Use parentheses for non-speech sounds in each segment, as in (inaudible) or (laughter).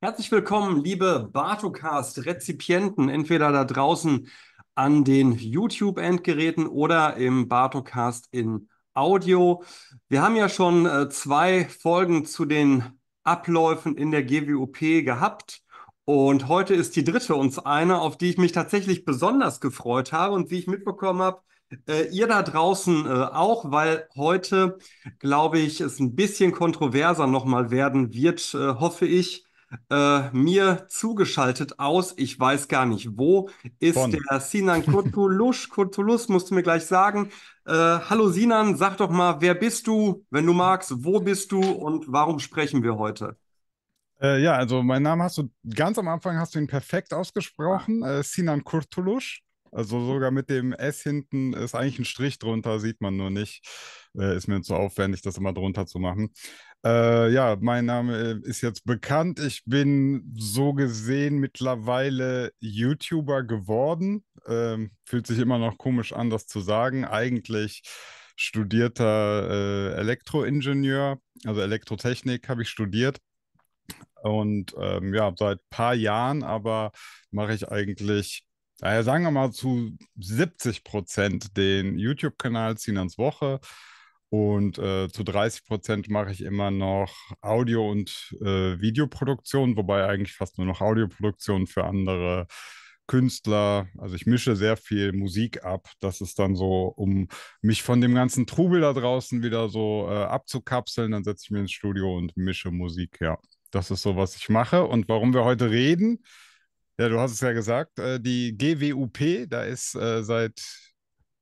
Herzlich willkommen, liebe Bartocast-Rezipienten, entweder da draußen an den YouTube-Endgeräten oder im Bartocast in Audio. Wir haben ja schon äh, zwei Folgen zu den Abläufen in der GWOP gehabt. Und heute ist die dritte uns eine, auf die ich mich tatsächlich besonders gefreut habe. Und wie ich mitbekommen habe, äh, ihr da draußen äh, auch, weil heute, glaube ich, es ein bisschen kontroverser nochmal werden wird, äh, hoffe ich. Äh, mir zugeschaltet aus, ich weiß gar nicht wo, ist Bonn. der Sinan Kurtulusch. (laughs) Kurtulus musst du mir gleich sagen. Äh, hallo Sinan, sag doch mal, wer bist du, wenn du magst, wo bist du und warum sprechen wir heute? Äh, ja, also mein Name hast du ganz am Anfang hast du ihn perfekt ausgesprochen, Sinan Kurtulusch. Also sogar mit dem S hinten ist eigentlich ein Strich drunter, sieht man nur nicht. Äh, ist mir zu aufwendig, das immer drunter zu machen. Äh, ja, mein Name äh, ist jetzt bekannt. Ich bin so gesehen mittlerweile YouTuber geworden. Ähm, fühlt sich immer noch komisch an, das zu sagen. Eigentlich studierter äh, Elektroingenieur, also Elektrotechnik habe ich studiert. Und ähm, ja, seit ein paar Jahren aber mache ich eigentlich daher sagen wir mal zu 70 Prozent den YouTube-Kanal ziehen ans Woche und äh, zu 30 Prozent mache ich immer noch Audio- und äh, Videoproduktion, wobei eigentlich fast nur noch Audioproduktion für andere Künstler. Also ich mische sehr viel Musik ab. Das ist dann so, um mich von dem ganzen Trubel da draußen wieder so äh, abzukapseln. Dann setze ich mich ins Studio und mische Musik. Ja, das ist so, was ich mache. Und warum wir heute reden, ja, du hast es ja gesagt, äh, die GWUP, da ist äh, seit,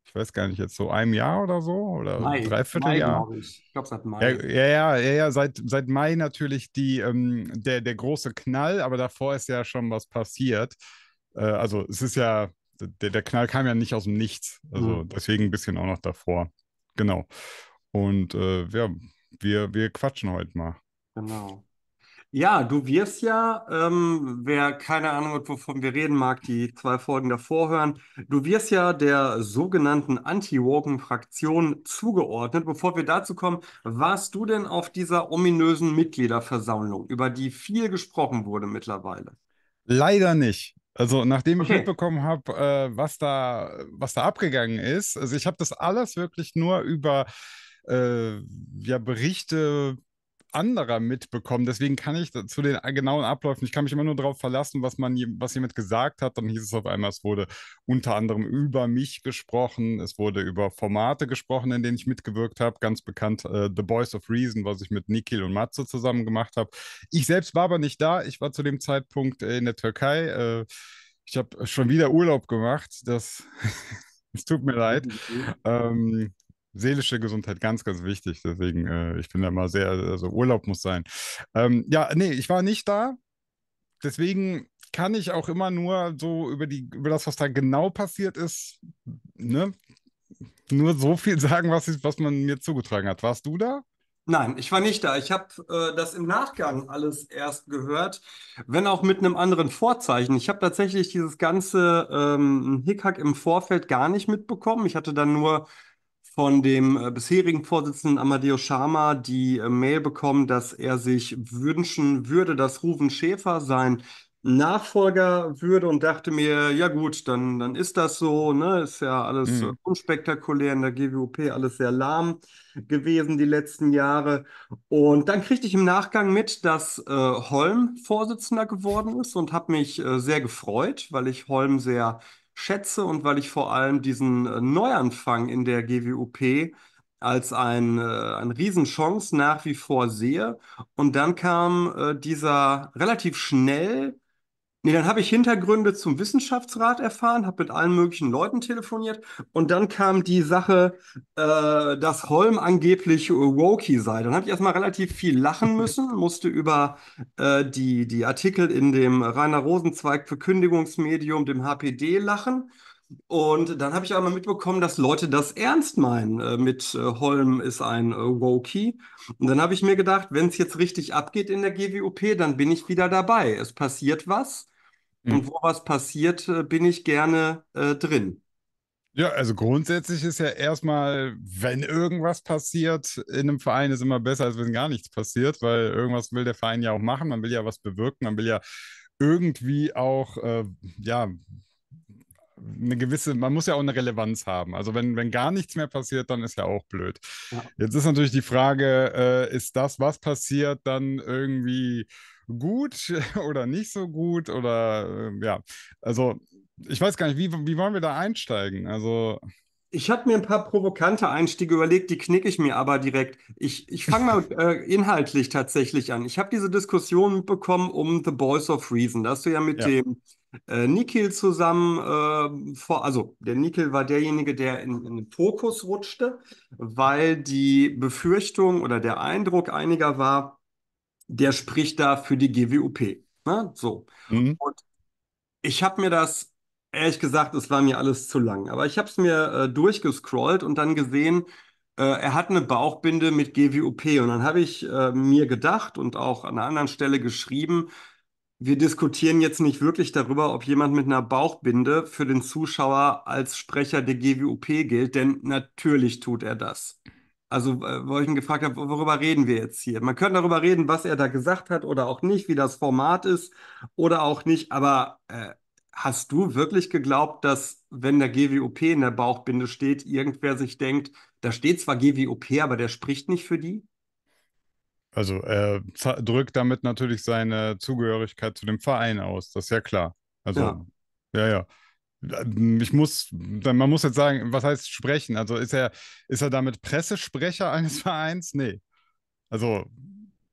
ich weiß gar nicht, jetzt so einem Jahr oder so oder Mai, Dreivierteljahr. Mai, glaube ich. ich glaube, seit Mai. Ja, ja, ja, ja, seit, seit Mai natürlich die, ähm, der, der große Knall, aber davor ist ja schon was passiert. Äh, also, es ist ja, der, der Knall kam ja nicht aus dem Nichts. Also, mhm. deswegen ein bisschen auch noch davor. Genau. Und äh, ja, wir, wir quatschen heute mal. Genau. Ja, du wirst ja, ähm, wer keine Ahnung hat, wovon wir reden, mag die zwei Folgen davor hören. Du wirst ja der sogenannten Anti-Woken-Fraktion zugeordnet. Bevor wir dazu kommen, warst du denn auf dieser ominösen Mitgliederversammlung, über die viel gesprochen wurde mittlerweile? Leider nicht. Also nachdem ich okay. mitbekommen habe, äh, was da, was da abgegangen ist, also ich habe das alles wirklich nur über äh, ja, Berichte anderer mitbekommen. Deswegen kann ich zu den genauen Abläufen, ich kann mich immer nur darauf verlassen, was man, was jemand gesagt hat. Dann hieß es auf einmal, es wurde unter anderem über mich gesprochen, es wurde über Formate gesprochen, in denen ich mitgewirkt habe. Ganz bekannt äh, The Boys of Reason, was ich mit Nikil und Matze zusammen gemacht habe. Ich selbst war aber nicht da. Ich war zu dem Zeitpunkt äh, in der Türkei. Äh, ich habe schon wieder Urlaub gemacht. Das (laughs) es tut mir leid. Mhm. (laughs) Ähm, seelische Gesundheit ganz, ganz wichtig. Deswegen, äh, ich bin da mal sehr, also Urlaub muss sein. Ähm, ja, nee, ich war nicht da. Deswegen kann ich auch immer nur so über die, über das, was da genau passiert ist, ne, nur so viel (laughs) sagen, was, was man mir zugetragen hat. Warst du da? Nein, ich war nicht da. Ich habe äh, das im Nachgang alles erst gehört, wenn auch mit einem anderen Vorzeichen. Ich habe tatsächlich dieses ganze ähm, Hickhack im Vorfeld gar nicht mitbekommen. Ich hatte dann nur von dem äh, bisherigen Vorsitzenden Amadeo Sharma die äh, Mail bekommen, dass er sich wünschen würde, dass Ruven Schäfer sein Nachfolger würde und dachte mir, ja gut, dann, dann ist das so, ne? Ist ja alles mhm. Äh, unspektakulär in der GWOP, alles sehr lahm gewesen die letzten Jahre. Und dann kriegte ich im Nachgang mit, dass äh, Holm Vorsitzender geworden ist und habe mich äh, sehr gefreut, weil ich Holm sehr schätze und weil ich vor allem diesen äh, Neuanfang in der GWUP als ein, äh, eine Riesenchance nach wie vor sehe. Und dann kam äh, dieser relativ schnell Nee, dann habe ich Hintergründe zum Wissenschaftsrat erfahren, habe mit allen möglichen Leuten telefoniert und dann kam die Sache, äh, dass Holm angeblich wokey sei. Dann habe ich erstmal relativ viel lachen müssen, musste über äh, die, die Artikel in dem Rainer Rosenzweig Verkündigungsmedium, dem HPD, lachen. Und dann habe ich auch mal mitbekommen, dass Leute das ernst meinen äh, mit äh, Holm ist ein äh, Wokey. Und dann habe ich mir gedacht, wenn es jetzt richtig abgeht in der GWOP, dann bin ich wieder dabei. Es passiert was. Mhm. Und wo was passiert, äh, bin ich gerne äh, drin. Ja, also grundsätzlich ist ja erstmal, wenn irgendwas passiert in einem Verein, ist immer besser, als wenn gar nichts passiert, weil irgendwas will der Verein ja auch machen, man will ja was bewirken, man will ja irgendwie auch, äh, ja, eine gewisse, man muss ja auch eine Relevanz haben. Also wenn, wenn gar nichts mehr passiert, dann ist ja auch blöd. Ja. Jetzt ist natürlich die Frage, äh, ist das, was passiert, dann irgendwie gut (laughs) oder nicht so gut oder ähm, ja, also ich weiß gar nicht, wie, wie wollen wir da einsteigen? Also. Ich habe mir ein paar provokante Einstiege überlegt, die knicke ich mir aber direkt. Ich, ich fange mal (laughs) äh, inhaltlich tatsächlich an. Ich habe diese Diskussion mitbekommen um The Boys of Reason. Da hast du ja mit ja. dem äh, Nikhil zusammen, äh, vor, also der Nikhil war derjenige, der in, in, den Fokus rutschte, weil die Befürchtung oder der Eindruck einiger war, der spricht da für die GWUP. Ne? So. Mhm. Und ich habe mir das, ehrlich gesagt, es war mir alles zu lang, aber ich habe es mir äh, durchgescrollt und dann gesehen, äh, er hat eine Bauchbinde mit GWUP. Und dann habe ich äh, mir gedacht und auch an einer anderen Stelle geschrieben, wir diskutieren jetzt nicht wirklich darüber, ob jemand mit einer Bauchbinde für den Zuschauer als Sprecher der GWUP gilt, denn natürlich tut er das. Also, äh, wo ich ihn gefragt habe, worüber reden wir jetzt hier? Man könnte darüber reden, was er da gesagt hat oder auch nicht, wie das Format ist oder auch nicht. Aber äh, hast du wirklich geglaubt, dass, wenn der GWOP in der Bauchbinde steht, irgendwer sich denkt, da steht zwar GWOP, aber der spricht nicht für die? Also, er drückt damit natürlich seine Zugehörigkeit zu dem Verein aus, das ist ja klar. Also, ja, ja. ja. Äh, ich muss, man muss jetzt sagen, was heißt sprechen? Also ist er, ist er damit Pressesprecher (laughs) eines Vereins? Nee. Also.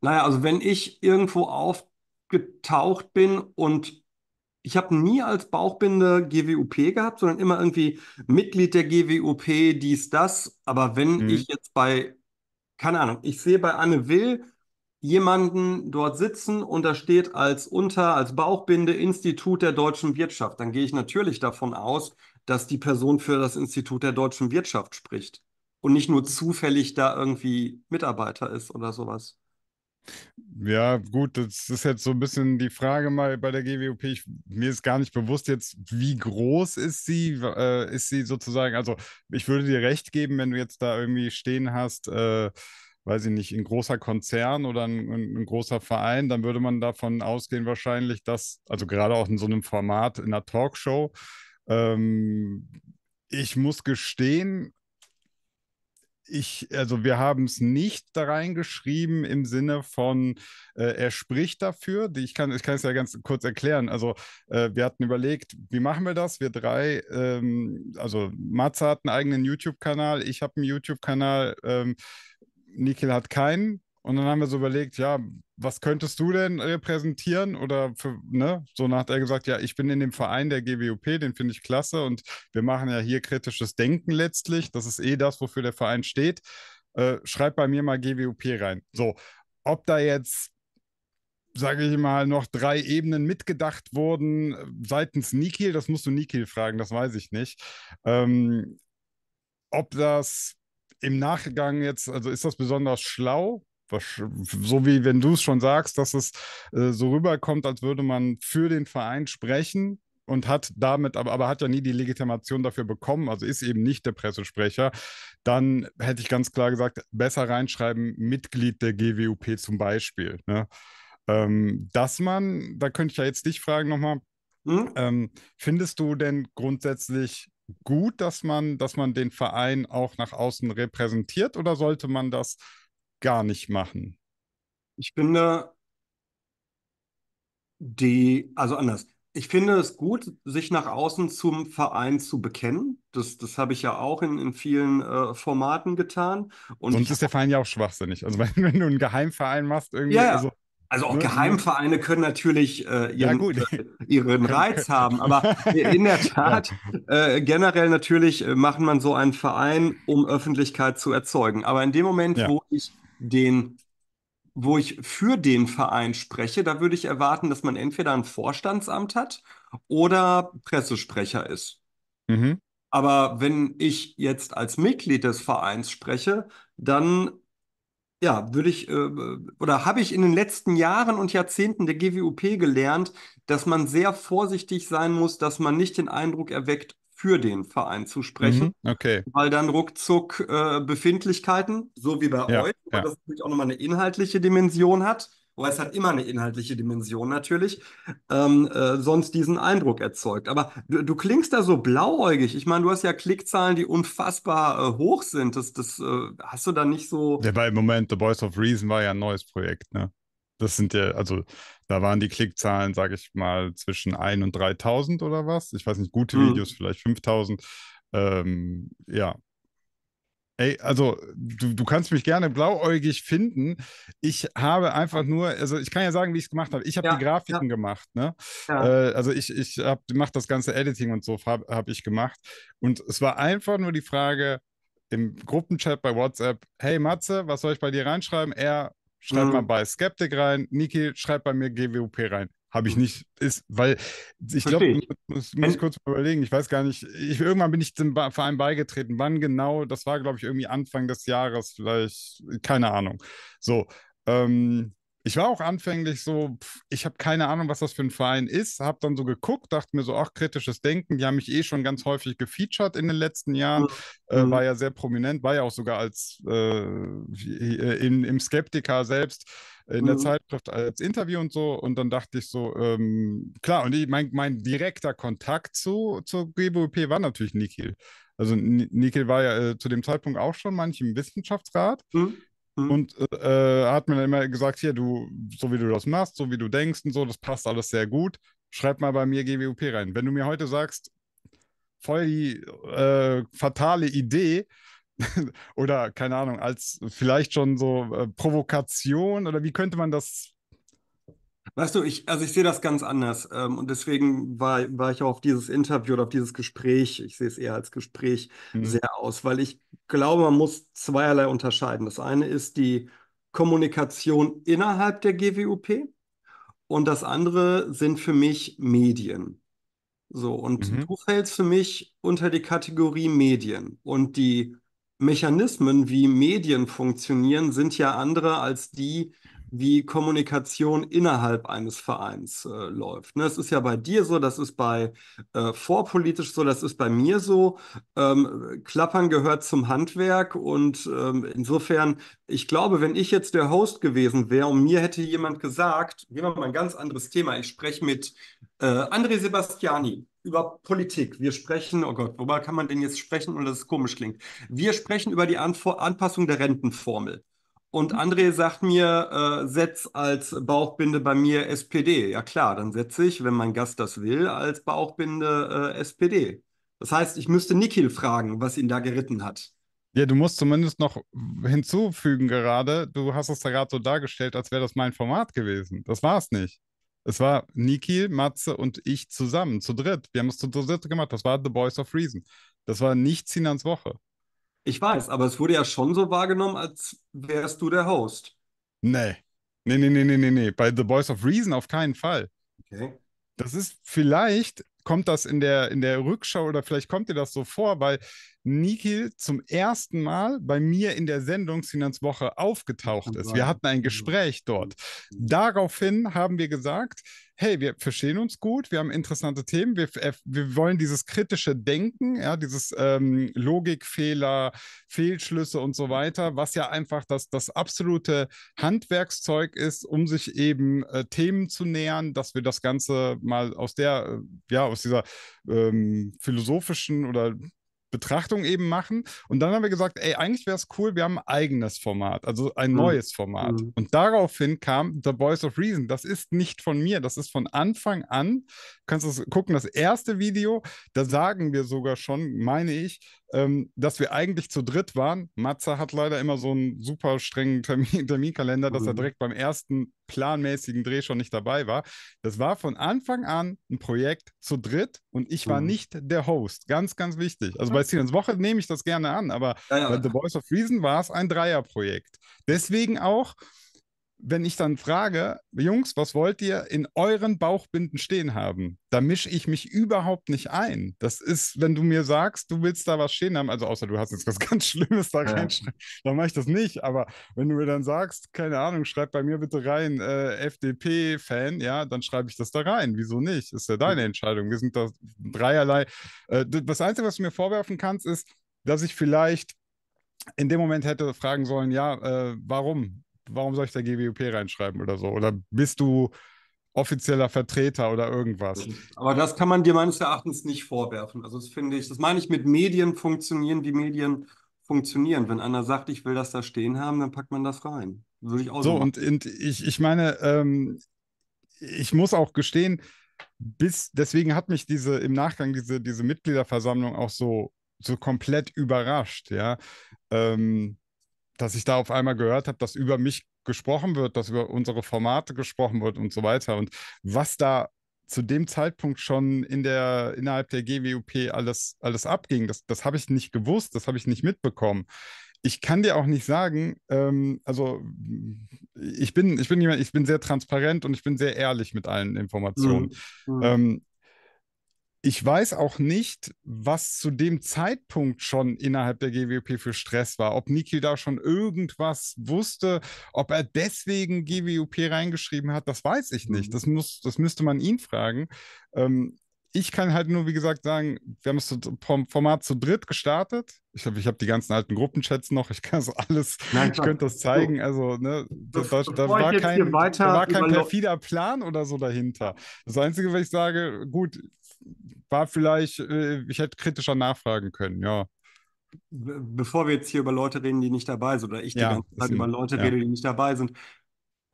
Naja, also wenn ich irgendwo aufgetaucht bin und ich habe nie als Bauchbinde GWUP gehabt, sondern immer irgendwie Mitglied der GWUP, dies, das. Aber wenn mhm. ich jetzt bei, keine Ahnung, ich sehe bei Anne Will, jemanden dort sitzen und da steht als unter, als Bauchbinde Institut der deutschen Wirtschaft, dann gehe ich natürlich davon aus, dass die Person für das Institut der deutschen Wirtschaft spricht und nicht nur zufällig da irgendwie Mitarbeiter ist oder sowas. Ja, gut, das ist jetzt so ein bisschen die Frage mal bei der GWOP. Ich, mir ist gar nicht bewusst jetzt, wie groß ist sie, äh, ist sie sozusagen. Also ich würde dir recht geben, wenn du jetzt da irgendwie stehen hast, äh, weiß ich nicht, ein großer Konzern oder ein, ein, großer Verein, dann würde man davon ausgehen wahrscheinlich, dass, also gerade auch in so einem Format, in einer Talkshow, ähm, ich muss gestehen, ich, also wir haben es nicht da reingeschrieben im Sinne von, äh, er spricht dafür. Die, ich kann es ja ganz kurz erklären. Also äh, wir hatten überlegt, wie machen wir das? Wir drei, ähm, also Matze hat einen eigenen YouTube-Kanal, ich habe einen YouTube-Kanal. Ähm, Nikhil hat keinen. Und dann haben wir so überlegt, ja, was könntest du denn repräsentieren? Oder für, ne? So hat er gesagt, ja, ich bin in dem Verein der GWOP, den finde ich klasse und wir machen ja hier kritisches Denken letztlich. Das ist eh das, wofür der Verein steht. Äh, schreib bei mir mal GWOP rein. So, ob da jetzt sage ich mal, noch drei Ebenen mitgedacht wurden äh, seitens Nikhil. Das musst du Nikhil fragen, das weiß ich nicht. Ähm, ob das im Nachgang jetzt, also ist das besonders schlau? So wie wenn du es schon sagst, dass es äh, so rüberkommt, als würde man für den Verein sprechen, und hat damit, aber, aber hat ja nie die Legitimation dafür bekommen, also ist eben nicht der Pressesprecher, dann hätte ich ganz klar gesagt, besser reinschreiben, Mitglied der GWUP zum Beispiel. Ne? Ähm, dass man, da könnte ich ja jetzt dich fragen nochmal, hm? ähm, findest du denn grundsätzlich gut, dass man, dass man den Verein auch nach außen repräsentiert oder sollte man das gar nicht machen? Ich finde, die, also anders. Ich finde es gut, sich nach außen zum Verein zu bekennen. Das, das habe ich ja auch in, in vielen äh, Formaten getan. Und Sonst ist der Verein ja auch schwachsinnig. Also (laughs) wenn, wenn du einen Geheimverein machst, irgendwie. Ja, also, also auch ne, ne. Geheimvereine können natürlich äh, ihren, ja, ihren (laughs) Reiz (laughs) haben, aber in der Tat äh, generell natürlich äh, macht man so einen Verein, um Öffentlichkeit zu erzeugen. Aber in dem Moment, ja. wo ich den, wo ich für den Verein spreche, da würde ich erwarten, dass man entweder ein Vorstandsamt hat oder Pressesprecher ist. Mhm. Aber wenn ich jetzt als Mitglied des Vereins spreche, dann ja, würde ich äh, oder habe ich in den letzten Jahren und Jahrzehnten der GWUP gelernt, dass man sehr vorsichtig sein muss, dass man nicht den Eindruck erweckt, für den Verein zu sprechen. Mhm, okay. Weil dann ruckzuck äh, Befindlichkeiten, so wie bei ja, euch, weil ja. das natürlich auch nochmal eine inhaltliche Dimension hat wobei es hat immer eine inhaltliche Dimension natürlich, ähm, äh, sonst diesen Eindruck erzeugt. Aber du, du, klingst da so blauäugig. Ich meine, du hast ja Klickzahlen, die unfassbar äh, hoch sind. Das, das äh, hast du da nicht so. Ja, weil im Moment, The Voice of Reason war ja ein neues Projekt, ne? Das sind ja, also da waren die Klickzahlen, sage ich mal, zwischen 1 und 3000 oder was. Ich weiß nicht, gute mhm. Videos, vielleicht 5000. Ähm, ja, Ey, also du, du kannst mich gerne blauäugig finden. Ich habe einfach nur, also ich kann ja sagen, wie ich es gemacht habe. Ich habe ja, die Grafiken ja. gemacht, ne? Ja. Äh, also ich, ich mache das ganze Editing und so, habe hab ich gemacht. Und es war einfach nur die Frage im Gruppenchat bei WhatsApp, hey Matze, was soll ich bei dir reinschreiben? Er schreibt mhm. mal bei Skeptik rein, Niki schreibt bei mir GWP rein. Habe ich nicht, ist, weil ich glaube, muss, muss kurz mal überlegen, ich weiß gar nicht, ich, irgendwann bin ich dem Verein beigetreten. Wann genau? Das war, glaube ich, irgendwie Anfang des Jahres, vielleicht, keine Ahnung. So, ähm, ich war auch anfänglich so, pff, ich habe keine Ahnung, was das für ein Verein ist, habe dann so geguckt, dachte mir so, ach, kritisches Denken, die haben mich eh schon ganz häufig gefeatured in den letzten Jahren, mhm. äh, mhm. war ja sehr prominent, war ja auch sogar als äh, äh in, im Skeptiker selbst äh, in mhm. der Zeitschrift als Interview und so. Und dann dachte ich so, ähm, klar, und ich, mein, mein direkter Kontakt zu, zu GWP war natürlich Nikhil. Also Nikhil war ja äh, zu dem Zeitpunkt auch schon manchem Wissenschaftsrat. Mhm. mhm. Und äh, äh, hat mir dann immer gesagt, hier, du, so wie du das machst, so wie du denkst und so, das passt alles sehr gut. Schreib mal bei mir GWP rein. Wenn du mir heute sagst, voll die äh, fatale Idee, (laughs) oder keine Ahnung, als vielleicht schon so äh, Provokation oder wie könnte man das? Weißt du, ich, also ich sehe das ganz anders ähm, und deswegen war, war ich auch auf dieses Interview oder auf dieses Gespräch, ich sehe es eher als Gespräch mhm. sehr aus, weil ich glaube, man muss zweierlei unterscheiden. Das eine ist die Kommunikation innerhalb der GWUP und das andere sind für mich Medien. So, und mhm. du fällst für mich unter die Kategorie Medien. Und die Mechanismen, wie Medien funktionieren, sind ja andere als die, wie Kommunikation innerhalb eines Vereins äh, läuft. Ne, das ist ja bei dir so, das ist bei äh, Vorpolitisch so, das ist bei mir so. Ähm, Klappern gehört zum Handwerk und ähm, insofern, ich glaube, wenn ich jetzt der Host gewesen wäre und mir hätte jemand gesagt, nehmen wir mal ein ganz anderes Thema, ich spreche mit äh, André Sebastiani über Politik. Wir sprechen, oh Gott, worüber kann man denn jetzt sprechen, ohne dass es komisch klingt? Wir sprechen über die Anf Anpassung der Rentenformel. Und mhm. André sagt mir, äh, setz als Bauchbinde bei mir SPD. Ja klar, dann setze ich, wenn mein Gast das will, als Bauchbinde äh, SPD. Das heißt, ich müsste Nikhil fragen, was ihn da geritten hat. Ja, du musst zumindest noch hinzufügen gerade, du hast es da gerade so dargestellt, als wäre das mein Format gewesen. Das war es nicht. Es war Niki, Matze und ich zusammen, zu dritt. Wir haben es zu dritt gemacht. Das war The Boys of Reason. Das war nicht Sinans Woche. Ich weiß, aber es wurde ja schon so wahrgenommen, als wärst du der Host. Nee. Nee, nee, nee, nee, nee, nee. Bei The Boys of Reason auf keinen Fall. Okay. Das ist vielleicht, kommt das in der, in der Rückschau oder vielleicht kommt dir das so vor, weil Niki zum ersten Mal bei mir in der Sendungsfinanzwoche aufgetaucht oh ist. Wir hatten ein oh Gespräch dort. Mhm. Daraufhin haben wir gesagt, hey, wir verstehen uns gut, wir haben interessante Themen, wir, äh, wir wollen dieses kritische Denken, ja, dieses ähm, Logikfehler, Fehlschlüsse und so weiter, was ja einfach das, das absolute Handwerkszeug ist, um sich eben äh, Themen zu nähern, dass wir das Ganze mal aus der, äh, ja, aus dieser ähm, philosophischen oder Betrachtung eben machen. Und dann haben wir gesagt, ey, eigentlich wäre es cool, wir haben ein eigenes Format, also ein mhm. neues Format. Mhm. Und daraufhin kam The Voice of Reason. Das ist nicht von mir, das ist von Anfang an. kannst du gucken, das erste Video, da sagen wir sogar schon, meine ich, ähm, dass wir eigentlich zu dritt waren. Matze hat leider immer so einen super strengen Termin (laughs) Terminkalender, dass er mhm. direkt beim ersten planmäßigen Dreh schon nicht dabei war. Das war von Anfang an ein Projekt zu dritt und ich war mhm. nicht der Host. Ganz, ganz wichtig. Also bei Silence Woche nehme ich das gerne an, aber ja, ja. bei The Voice of Reason war es ein Dreierprojekt. Deswegen auch wenn ich dann frage, Jungs, was wollt ihr in euren Bauchbinden stehen haben? Da mische ich mich überhaupt nicht ein. Das ist, wenn du mir sagst, du willst da was stehen haben, also außer du hast jetzt was (laughs) ganz Schlimmes da ja. dann mache ich das nicht. Aber wenn du mir dann sagst, keine Ahnung, schreib bei mir bitte rein, äh, FDP-Fan, ja, dann schreibe ich das da rein. Wieso nicht? Ist ja deine hm. Entscheidung. Wir sind da dreierlei. Äh, das Einzige, was du mir vorwerfen kannst, ist, dass ich vielleicht in dem Moment hätte fragen sollen, ja, äh, warum? warum soll ich da GWP reinschreiben oder so? Oder bist du offizieller Vertreter oder irgendwas? Aber das kann man dir meines Erachtens nicht vorwerfen. Also das finde ich, das meine ich mit Medien funktionieren, wie Medien funktionieren. Wenn einer sagt, ich will das da stehen haben, dann packt man das rein. Würde ich auch so. so und, und, ich, ich meine, ähm, ich muss auch gestehen, bis deswegen hat mich diese im Nachgang diese, diese Mitgliederversammlung auch so, so komplett überrascht, ja. Ähm, dass ich da auf einmal gehört habe, dass über mich gesprochen wird, dass über unsere Formate gesprochen wird und so weiter. Und was da zu dem Zeitpunkt schon in der, innerhalb der GWUP alles, alles abging, das, das habe ich nicht gewusst, das habe ich nicht mitbekommen ich kann dir auch nicht sagen, ähm, also ich bin, ich bin jemand, ich bin sehr transparent und ich bin sehr ehrlich mit allen Informationen. Mhm. mhm. Ähm, ich weiß auch nicht, was zu dem Zeitpunkt schon innerhalb der GWP für Stress war. Ob Niki da schon irgendwas wusste, ob er deswegen GWP reingeschrieben hat, das weiß ich nicht. Mhm. Das, muss, das müsste man ihn fragen. Ähm, ich kann halt nur, wie gesagt, sagen, wir haben das Format zu dritt gestartet. Ich glaube, ich habe die ganzen alten Gruppenchats noch. Ich kann so alles, Nein, ich könnte das zeigen. Also, ne, da, da, da, war kein, da, war kein, da war kein perfider Plan oder so dahinter. Das Einzige, was ich sage, gut, war vielleicht, äh, ich hätte kritischer nachfragen können, ja. Bevor wir jetzt hier über Leute reden, die nicht dabei sind, oder ich die ja, ganze Zeit über Leute ja. rede, die nicht dabei sind,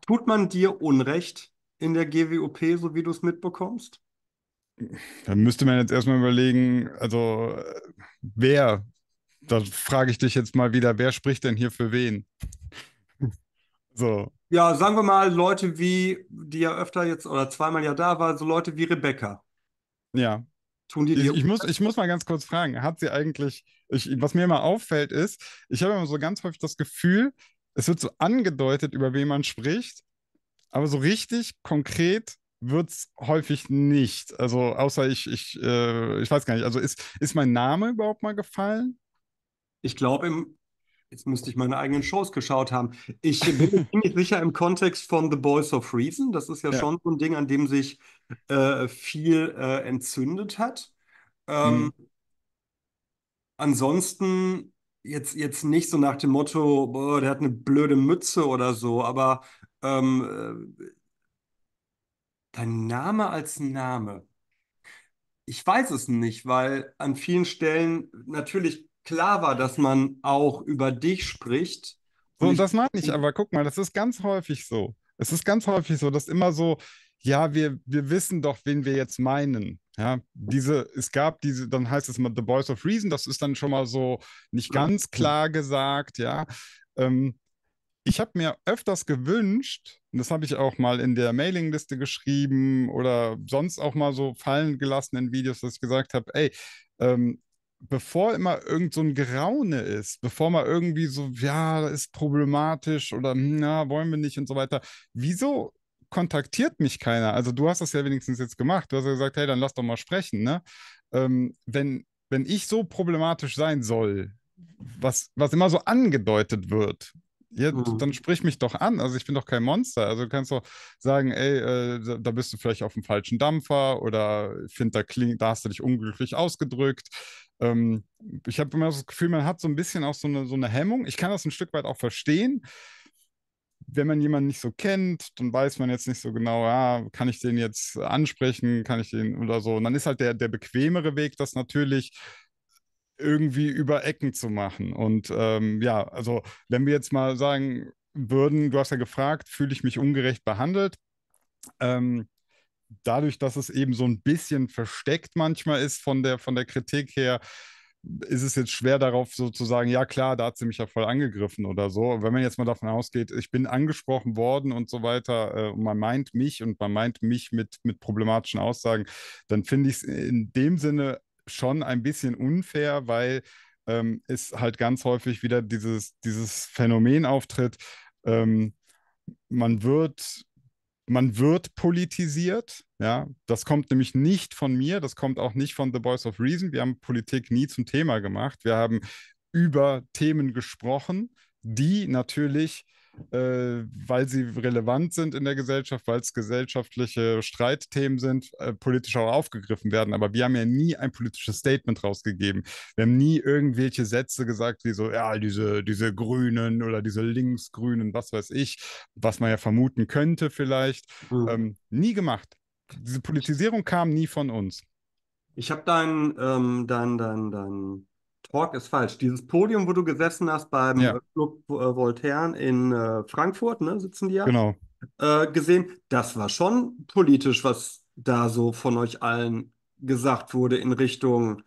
tut man dir Unrecht in der GWOP, so wie du es mitbekommst? Dann müsste man jetzt erstmal überlegen, also wer, da frage ich dich jetzt mal wieder, wer spricht denn hier für wen? (laughs) So. Ja, sagen wir mal Leute wie, die ja öfter jetzt oder zweimal ja da war, so Leute wie Rebecca. Ja tun die dir. Ich, ich, muss, ich muss mal ganz kurz fragen, hat sie eigentlich, ich, was mir immer auffällt ist, ich habe immer so ganz häufig das Gefühl, es wird so angedeutet, über wen man spricht, aber so richtig konkret wird es häufig nicht. Also außer ich, ich, äh, ich weiß gar nicht, also ist, ist mein Name überhaupt mal gefallen? Ich glaube, im Jetzt müsste ich meine eigenen Shows geschaut haben. Ich bin mir (laughs) sicher im Kontext von The Boys of Reason. Das ist ja, ja. schon so ein Ding, an dem sich äh, viel äh, entzündet hat. Ähm, hm. Ansonsten jetzt, jetzt nicht so nach dem Motto, boah, der hat eine blöde Mütze oder so, aber ähm, äh, dein Name als Name. Ich weiß es nicht, weil an vielen Stellen natürlich klar war, dass man auch über dich spricht. So, und das meine ich, aber guck mal, das ist ganz häufig so. Es ist ganz häufig so, dass immer so, ja, wir, wir wissen doch, wen wir jetzt meinen. Ja, diese, es gab diese, dann heißt es mal The Voice of Reason, das ist dann schon mal so nicht ganz klar gesagt, ja. Ähm, ich habe mir öfters gewünscht, und das habe ich auch mal in der Mailingliste geschrieben oder sonst auch mal so fallen gelassen in Videos, dass ich gesagt habe, ey, ähm, bevor immer irgend so ein Geraune ist, bevor man irgendwie so, ja, ist problematisch oder hm, na, wollen wir nicht und so weiter, wieso kontaktiert mich keiner? Also du hast das ja wenigstens jetzt gemacht. Du hast ja gesagt, hey, dann lass doch mal sprechen, ne? Ähm, wenn, wenn ich so problematisch sein soll, was, was immer so angedeutet wird, ja, mhm. dann sprich mich doch an. Also ich bin doch kein Monster. Also du kannst doch sagen, ey, äh, da bist du vielleicht auf dem falschen Dampfer oder find, da, kling, da hast du dich unglücklich ausgedrückt ähm, ich habe immer das Gefühl, man hat so ein bisschen auch so eine, so eine Hemmung. Ich kann das ein Stück weit auch verstehen. Wenn man jemanden nicht so kennt, dann weiß man jetzt nicht so genau, ja, ah, kann ich den jetzt ansprechen, kann ich den oder so. Und dann ist halt der, der bequemere Weg, das natürlich irgendwie über Ecken zu machen. Und ähm, ja, also wenn wir jetzt mal sagen würden, du hast ja gefragt, fühle ich mich ungerecht behandelt? Ähm, dadurch, dass es eben so ein bisschen versteckt manchmal ist von der, von der Kritik her, ist es jetzt schwer darauf sozusagen, ja klar, da hat sie mich ja voll angegriffen oder so. Wenn man jetzt mal davon ausgeht, ich bin angesprochen worden und so weiter, äh, und man meint mich und man meint mich mit, mit problematischen Aussagen, dann finde ich es in dem Sinne schon ein bisschen unfair, weil ähm, es halt ganz häufig wieder dieses, dieses Phänomen auftritt. Ähm, man wird man wird politisiert. Ja, das kommt nämlich nicht von mir, das kommt auch nicht von The Voice of Reason. Wir haben Politik nie zum Thema gemacht. Wir haben über Themen gesprochen, die natürlich äh, weil sie relevant sind in der Gesellschaft, weil es gesellschaftliche Streitthemen sind, äh, politisch auch aufgegriffen werden. Aber wir haben ja nie ein politisches Statement rausgegeben. Wir haben nie irgendwelche Sätze gesagt, wie so, ja, diese, diese Grünen oder diese Linksgrünen, was weiß ich, was man ja vermuten könnte vielleicht. Mhm. Ähm, nie gemacht. Diese Politisierung kam nie von uns. Ich habe dein, ähm, dein, dein, dein Talk ist falsch. Dieses Podium, wo du gesessen hast beim ja. Äh, Club äh, Voltaire in äh, Frankfurt, ne, sitzen die ja. Genau. Äh, gesehen, das war schon politisch, was da so von euch allen gesagt wurde in Richtung,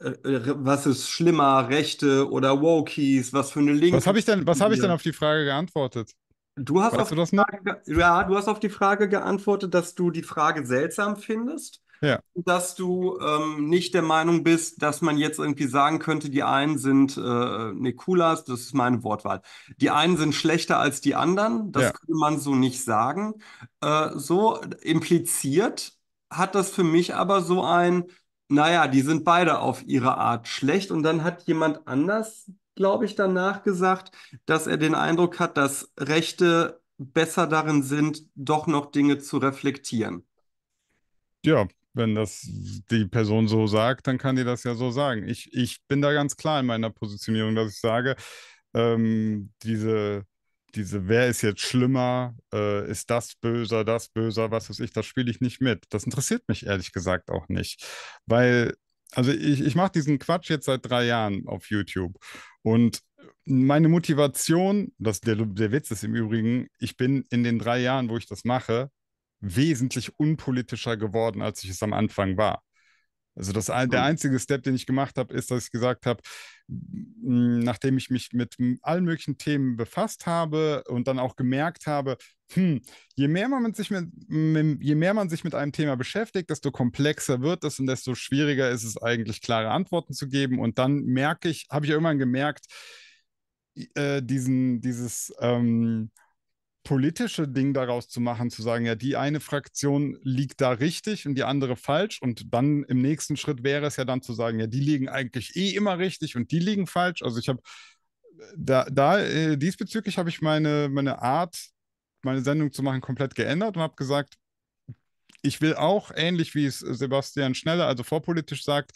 äh, äh, was ist schlimmer, Rechte oder Wokies, was für eine Linke. Was habe ich denn, ich denn auf die Frage geantwortet? Du hast, weißt auf du, das Frage, ja, du hast auf die Frage geantwortet, dass du die Frage seltsam findest ja. Dass du ähm, nicht der Meinung bist, dass man jetzt irgendwie sagen könnte, die einen sind äh, Nikulas, das ist meine Wortwahl, die einen sind schlechter als die anderen, das ja. könnte man so nicht sagen. Äh, so impliziert hat das für mich aber so ein, naja, die sind beide auf ihre Art schlecht und dann hat jemand anders, glaube ich, danach gesagt, dass er den Eindruck hat, dass Rechte besser darin sind, doch noch Dinge zu reflektieren. Ja, wenn das die Person so sagt, dann kann die das ja so sagen. Ich, ich bin da ganz klar in meiner Positionierung, dass ich sage, ähm, diese, diese, wer ist jetzt schlimmer, äh, ist das böser, das böser, was weiß ich, das spiele ich nicht mit. Das interessiert mich ehrlich gesagt auch nicht. Weil, also ich, ich mache diesen Quatsch jetzt seit drei Jahren auf YouTube. Und meine Motivation, das, der, der Witz ist im Übrigen, ich bin in den drei Jahren, wo ich das mache, wesentlich unpolitischer geworden, als ich es am Anfang war. Also das, der hm. einzige Step, den ich gemacht habe, ist, dass ich gesagt habe, nachdem ich mich mit allen möglichen Themen befasst habe und dann auch gemerkt habe, hm, je, mehr man sich mit, je mehr man sich mit einem Thema beschäftigt, desto komplexer wird es und desto schwieriger ist es eigentlich, klare Antworten zu geben. Und dann merke ich, habe ich irgendwann gemerkt, äh, diesen, dieses ähm, politische Ding daraus zu machen, zu sagen, ja, die eine Fraktion liegt da richtig und die andere falsch und dann im nächsten Schritt wäre es ja dann zu sagen, ja, die liegen eigentlich eh immer richtig und die liegen falsch. Also ich habe da, da äh, diesbezüglich habe ich meine, meine Art, meine Sendung zu machen, komplett geändert und habe gesagt, ich will auch, ähnlich wie es Sebastian Schneller, also vorpolitisch sagt,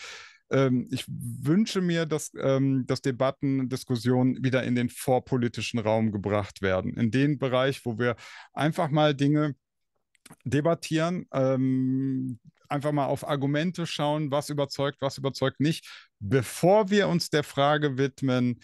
ähm, ich wünsche mir, dass, ähm, dass Debatten, Diskussionen wieder in den vorpolitischen Raum gebracht werden. In den Bereich, wo wir einfach mal Dinge debattieren, ähm, einfach mal auf Argumente schauen, was überzeugt, was überzeugt nicht, bevor wir uns der Frage widmen,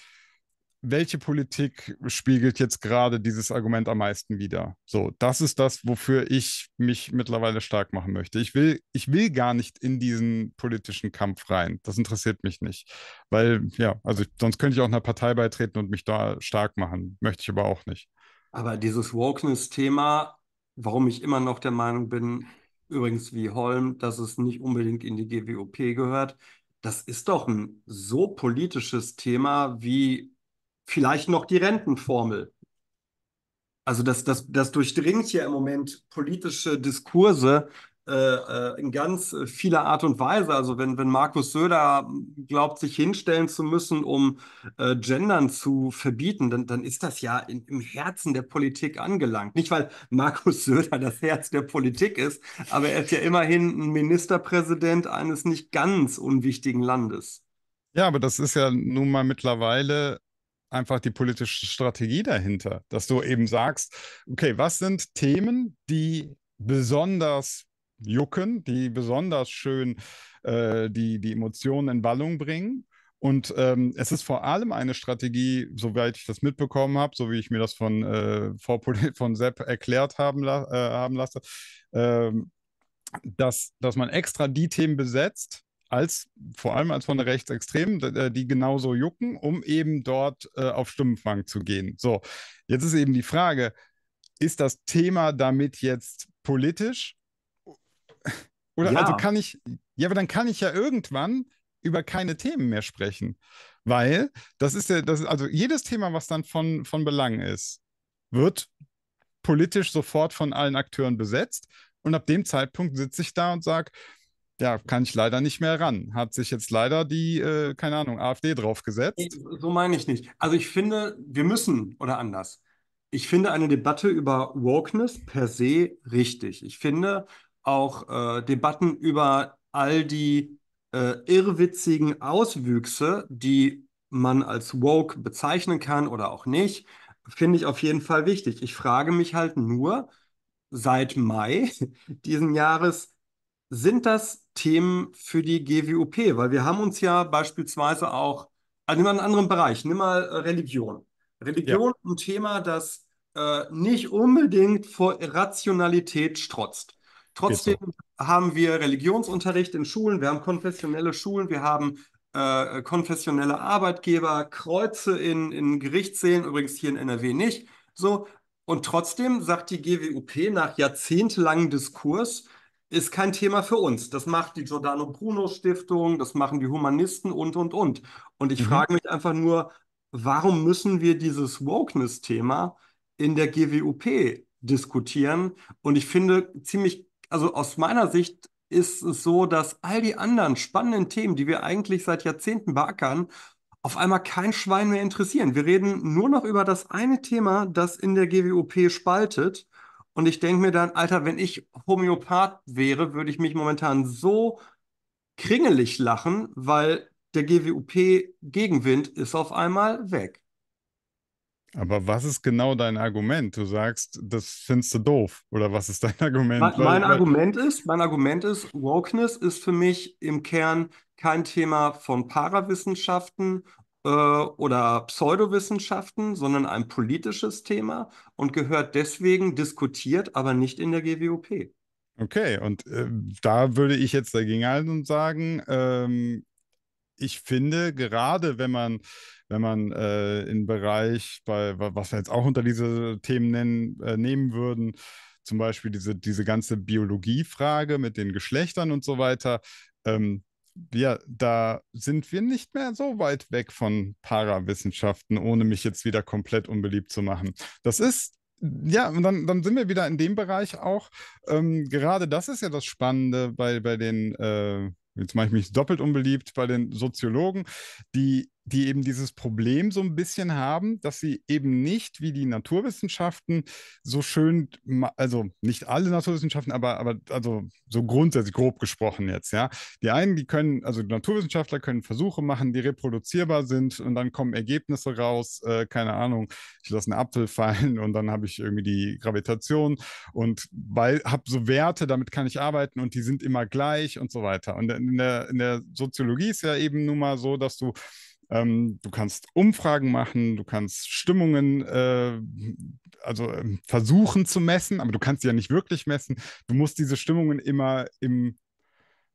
welche Politik spiegelt jetzt gerade dieses Argument am meisten wider? So, das ist das, wofür ich mich mittlerweile stark machen möchte. Ich will, ich will gar nicht in diesen politischen Kampf rein. Das interessiert mich nicht. Weil, ja, also ich, sonst könnte ich auch einer Partei beitreten und mich da stark machen. Möchte ich aber auch nicht. Aber dieses Wokeness-Thema, warum ich immer noch der Meinung bin, übrigens wie Holm, dass es nicht unbedingt in die GWOP gehört, das ist doch ein so politisches Thema wie Vielleicht noch die Rentenformel. Also das, das, das durchdringt ja im Moment politische Diskurse äh, äh in ganz äh, vieler Art und Weise. Also wenn, wenn Markus Söder glaubt, sich hinstellen zu müssen, um äh, Gendern zu verbieten, dann, dann ist das ja in, im Herzen der Politik angelangt. Nicht, weil Markus Söder das Herz der Politik ist, aber er ist ja immerhin ein Ministerpräsident eines nicht ganz unwichtigen Landes. Ja, aber das ist ja nun mal mittlerweile einfach die politische Strategie dahinter, dass du eben sagst, okay, was sind Themen, die besonders jucken, die besonders schön äh, die, die Emotionen in Wallung bringen. Und ähm, es ist vor allem eine Strategie, soweit ich das mitbekommen habe, so wie ich mir das von, äh, Frau (laughs) von Sepp erklärt haben, äh, haben lasse, ähm, dass, dass man extra die Themen besetzt, als vor allem als von der Rechtsextremen, äh, die genauso jucken, um eben dort äh, auf Stimmenfang zu gehen. So, jetzt ist eben die Frage, ist das Thema damit jetzt politisch? Oder ja. also kann ich, ja, aber dann kann ich ja irgendwann über keine Themen mehr sprechen. Weil das ist ja, das ist, also jedes Thema, was dann von, von Belang ist, wird politisch sofort von allen Akteuren besetzt. Und ab dem Zeitpunkt sitze ich da und sage, ja, kann ich leider nicht mehr ran. Hat sich jetzt leider die, äh, keine Ahnung, AfD draufgesetzt. So meine ich nicht. Also ich finde, wir müssen oder anders. Ich finde eine Debatte über Wokeness per se richtig. Ich finde auch äh, Debatten über all die äh, irrwitzigen Auswüchse, die man als woke bezeichnen kann oder auch nicht, finde ich auf jeden Fall wichtig. Ich frage mich halt nur seit Mai (laughs) diesen Jahres, sind das Themen für die GWUP? Weil wir haben uns ja beispielsweise auch, also nimm mal einen anderen Bereich, nimm mal äh, Religion. Religion ja. ein Thema, das äh, nicht unbedingt vor Irrationalität strotzt. Trotzdem Bitte. haben wir Religionsunterricht in Schulen, wir haben konfessionelle Schulen, wir haben äh, konfessionelle Arbeitgeber, Kreuze in, in Gerichtssälen, übrigens hier in NRW nicht. So. Und trotzdem sagt die GWUP nach jahrzehntelangem Diskurs, ist kein Thema für uns. Das macht die Giordano Bruno Stiftung, das machen die Humanisten und, und, und. Und ich mhm. frage mich einfach nur, warum müssen wir dieses Wokeness-Thema in der GWUP diskutieren? Und ich finde ziemlich, also aus meiner Sicht ist es so, dass all die anderen spannenden Themen, die wir eigentlich seit Jahrzehnten beackern, auf einmal kein Schwein mehr interessieren. Wir reden nur noch über das eine Thema, das in der GWUP spaltet. Und ich denke mir dann, Alter, wenn ich Homöopath wäre, würde ich mich momentan so kringelig lachen, weil der GWUP-Gegenwind ist auf einmal weg. Aber was ist genau dein Argument? Du sagst, das findest du doof. Oder was ist dein Argument? Mein, mein weil, Argument weil... ist, mein Argument ist, Wokeness ist für mich im Kern kein Thema von Parawissenschaften äh, oder Pseudowissenschaften, sondern ein politisches Thema und gehört deswegen diskutiert, aber nicht in der GWOP. Okay, und äh, da würde ich jetzt dagegen halten und sagen, ähm, ich finde, gerade wenn man, wenn man äh, im Bereich, bei, was wir jetzt auch unter diese Themen nennen, äh, nehmen würden, zum Beispiel diese, diese ganze Biologiefrage mit den Geschlechtern und so weiter, ähm, wir, da sind wir nicht mehr so weit weg von Parawissenschaften, ohne mich jetzt wieder komplett unbeliebt zu machen. Das ist ja, und dann, dann sind wir wieder in dem Bereich auch. Ähm, gerade das ist ja das Spannende bei, bei den, äh, jetzt mache ich mich doppelt unbeliebt, bei den Soziologen, die die eben dieses Problem so ein bisschen haben, dass sie eben nicht wie die Naturwissenschaften so schön, also nicht alle Naturwissenschaften, aber, aber also so grundsätzlich grob gesprochen jetzt, ja. Die einen, die können, also die Naturwissenschaftler können Versuche machen, die reproduzierbar sind und dann kommen Ergebnisse raus, äh, keine Ahnung, ich lasse einen Apfel (laughs) fallen und dann habe ich irgendwie die Gravitation und habe so Werte, damit kann ich arbeiten und die sind immer gleich und so weiter. Und in der, in der Soziologie ist ja eben nun mal so, dass du ähm, du kannst Umfragen machen, du kannst Stimmungen, äh, also äh, versuchen zu messen, aber du kannst sie ja nicht wirklich messen. Du musst diese Stimmungen immer im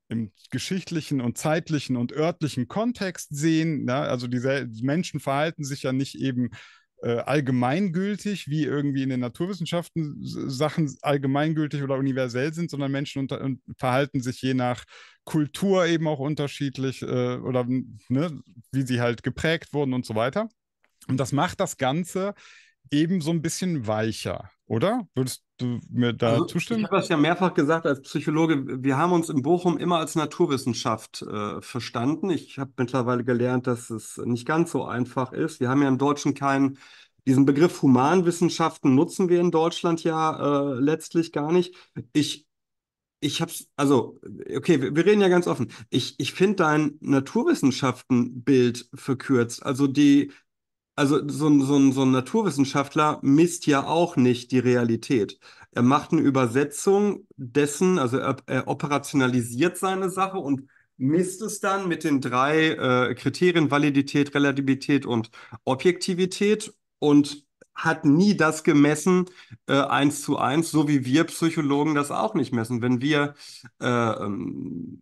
im geschichtlichen und zeitlichen und örtlichen Kontext sehen. Ne? Also diese Menschen verhalten sich ja nicht eben äh, allgemeingültig, wie irgendwie in den Naturwissenschaften Sachen allgemeingültig oder universell sind, sondern Menschen unter, verhalten sich je nach Kultur eben auch unterschiedlich äh, oder ne, wie sie halt geprägt wurden und so weiter. Und das macht das Ganze eben so ein bisschen weicher, oder? Würdest du mir da also, zustimmen? Ich habe das ja mehrfach gesagt als Psychologe. Wir haben uns in Bochum immer als Naturwissenschaft äh, verstanden. Ich habe mittlerweile gelernt, dass es nicht ganz so einfach ist. Wir haben ja im Deutschen keinen, diesen Begriff Humanwissenschaften nutzen wir in Deutschland ja äh, letztlich gar nicht. Ich ich hab's, also, okay, wir, wir, reden ja ganz offen. Ich, ich finde dein Naturwissenschaftenbild verkürzt. Also die, also so, so, so ein Naturwissenschaftler misst ja auch nicht die Realität. Er macht eine Übersetzung dessen, also er, er operationalisiert seine Sache und misst es dann mit den drei äh, Kriterien Validität, Relativität und Objektivität und hat nie das gemessen äh, eins zu eins, so wie wir Psychologen das auch nicht messen. Wenn wir äh, ähm,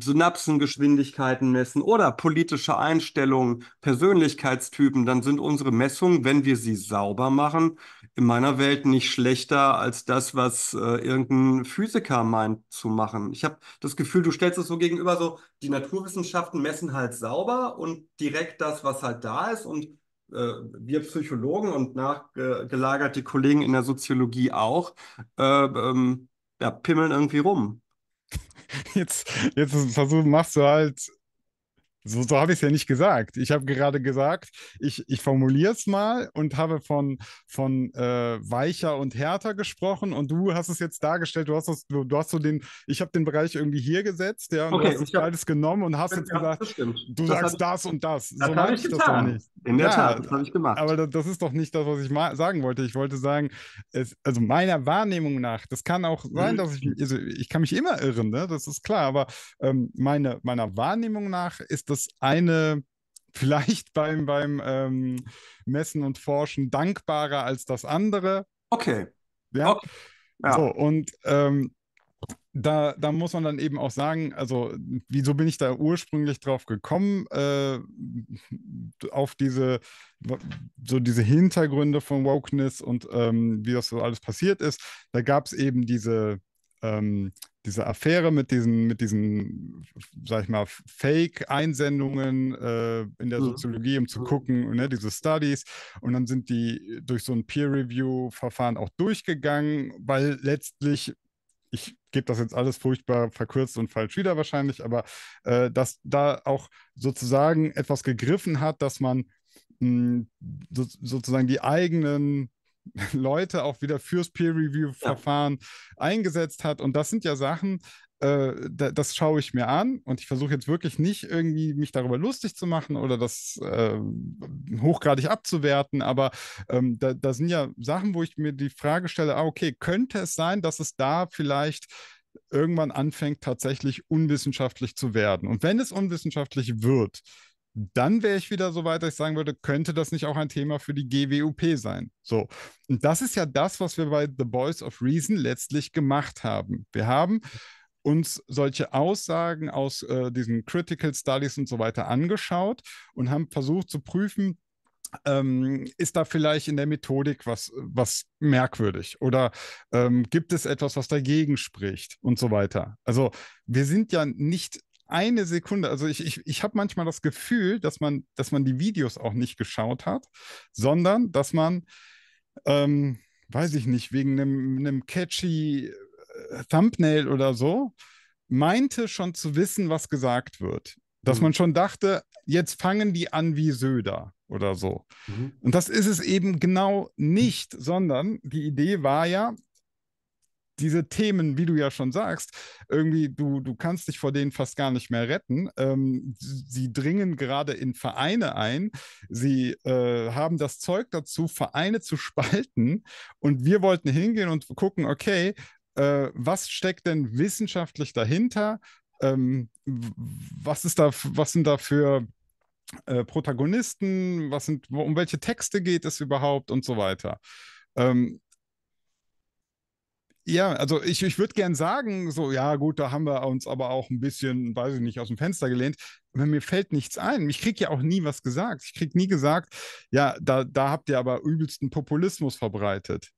Synapsengeschwindigkeiten messen oder politische Einstellungen, Persönlichkeitstypen, dann sind unsere Messungen, wenn wir sie sauber machen, in meiner Welt nicht schlechter als das, was äh, irgendein Physiker meint zu machen. Ich habe das Gefühl, du stellst es so gegenüber, so die Naturwissenschaften messen halt sauber und direkt das, was halt da ist und äh, wir Psychologen und nachgelagert die Kollegen in der Soziologie auch, äh, ähm, ja, pimmeln irgendwie rum jetzt, jetzt versuch, machst du halt so, so habe ich es ja nicht gesagt. Ich habe gerade gesagt, ich, ich formuliere es mal und habe von, von äh, weicher und härter gesprochen und du hast es jetzt dargestellt. Du hast, das, du, du hast so den, ich habe den Bereich irgendwie hier gesetzt, ja, und okay, du hast hab, beides genommen und hast jetzt ja, gesagt, du das sagst ich, das und das. das so habe ich, ich das doch nicht. In der ja, Tat, das habe ich gemacht. Aber das, das, ist doch nicht das, was ich sagen wollte. Ich wollte sagen, es, also meiner Wahrnehmung nach, das kann auch sein, mhm. dass ich, also ich kann mich immer irren, ne? das ist klar, aber ähm, meine, meiner Wahrnehmung nach ist das das eine vielleicht (laughs) beim, beim ähm, Messen und Forschen dankbarer als das andere. Okay. Ja. Okay. ja. So, und ähm, da, da muss man dann eben auch sagen, also wieso bin ich da ursprünglich drauf gekommen, äh, auf diese, so diese Hintergründe von Wokeness und ähm, wie das so alles passiert ist. Da gab es eben diese ähm, diese Affäre mit diesen, mit diesen, sag ich mal, Fake-Einsendungen äh, in der mhm. Soziologie, um zu mhm. gucken, ne, diese Studies. Und dann sind die durch so ein Peer-Review-Verfahren auch durchgegangen, weil letztlich, ich gebe das jetzt alles furchtbar verkürzt und falsch wieder wahrscheinlich, aber äh, dass da auch sozusagen etwas gegriffen hat, dass man mh, hm, so, sozusagen die eigenen (laughs) Leute auch wieder fürs Peer-Review-Verfahren ja. eingesetzt hat. Und das sind ja Sachen, äh, da, das schaue ich mir an und ich versuche jetzt wirklich nicht irgendwie mich darüber lustig zu machen oder das äh, hochgradig abzuwerten, aber ähm, da, da sind ja Sachen, wo ich mir die Frage stelle, ah, okay, könnte es sein, dass es da vielleicht irgendwann anfängt, tatsächlich unwissenschaftlich zu werden. Und wenn es unwissenschaftlich wird, dann wäre ich wieder so weit, dass ich sagen würde, könnte das nicht auch ein Thema für die GWUP sein? So. Und das ist ja das, was wir bei The Boys of Reason letztlich gemacht haben. Wir haben uns solche Aussagen aus äh, diesen Critical Studies und so weiter angeschaut und haben versucht zu prüfen, ähm, ist da vielleicht in der Methodik was, was merkwürdig oder ähm, gibt es etwas, was dagegen spricht und so weiter. Also wir sind ja nicht eine Sekunde, also ich, ich, ich habe manchmal das Gefühl, dass man, dass man die Videos auch nicht geschaut hat, sondern dass man, ähm, weiß ich nicht, wegen einem, einem catchy äh, Thumbnail oder so, meinte schon zu wissen, was gesagt wird. Dass mhm. man schon dachte, jetzt fangen die an wie Söder oder so. Mhm. Und das ist es eben genau nicht, sondern die Idee war ja, diese Themen, wie du ja schon sagst, irgendwie, du, du kannst dich vor denen fast gar nicht mehr retten. Ähm, sie dringen gerade in Vereine ein. Sie äh, haben das Zeug dazu, Vereine zu spalten. Und wir wollten hingehen und gucken, okay, äh, was steckt denn wissenschaftlich dahinter? Ähm, was ist da, was sind da für äh, Protagonisten? Was sind, um welche Texte geht es überhaupt und so weiter? Ähm, ja, also ich, ich würde gern sagen, so, ja, gut, da haben wir uns aber auch ein bisschen, weiß ich nicht, aus dem Fenster gelehnt. Aber mir fällt nichts ein. Ich kriege ja auch nie was gesagt. Ich kriege nie gesagt, ja, da, da habt ihr aber übelsten Populismus verbreitet.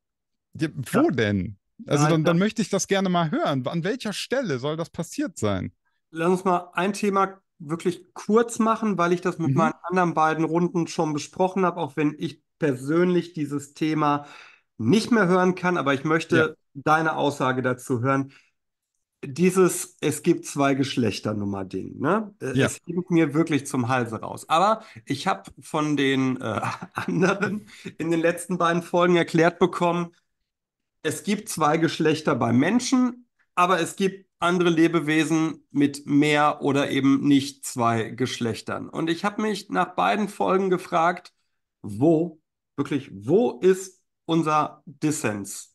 Ja, wo ja. denn? Also Nein, dann, dann möchte ich das gerne mal hören. An welcher Stelle soll das passiert sein? Lass uns mal ein Thema wirklich kurz machen, weil ich das mit mhm. meinen anderen beiden Runden schon besprochen habe, auch wenn ich persönlich dieses Thema nicht mehr hören kann, aber ich möchte ja deine Aussage dazu hören. Dieses, es gibt zwei Geschlechter Nummer ding ne? Äh, ja. Es hängt mir wirklich zum Halse raus. Aber ich habe von den äh, (laughs) anderen in den letzten beiden Folgen erklärt bekommen, es gibt zwei Geschlechter bei Menschen, aber es gibt andere Lebewesen mit mehr oder eben nicht zwei Geschlechtern. Und ich habe mich nach beiden Folgen gefragt, wo, wirklich, wo ist unser Dissens?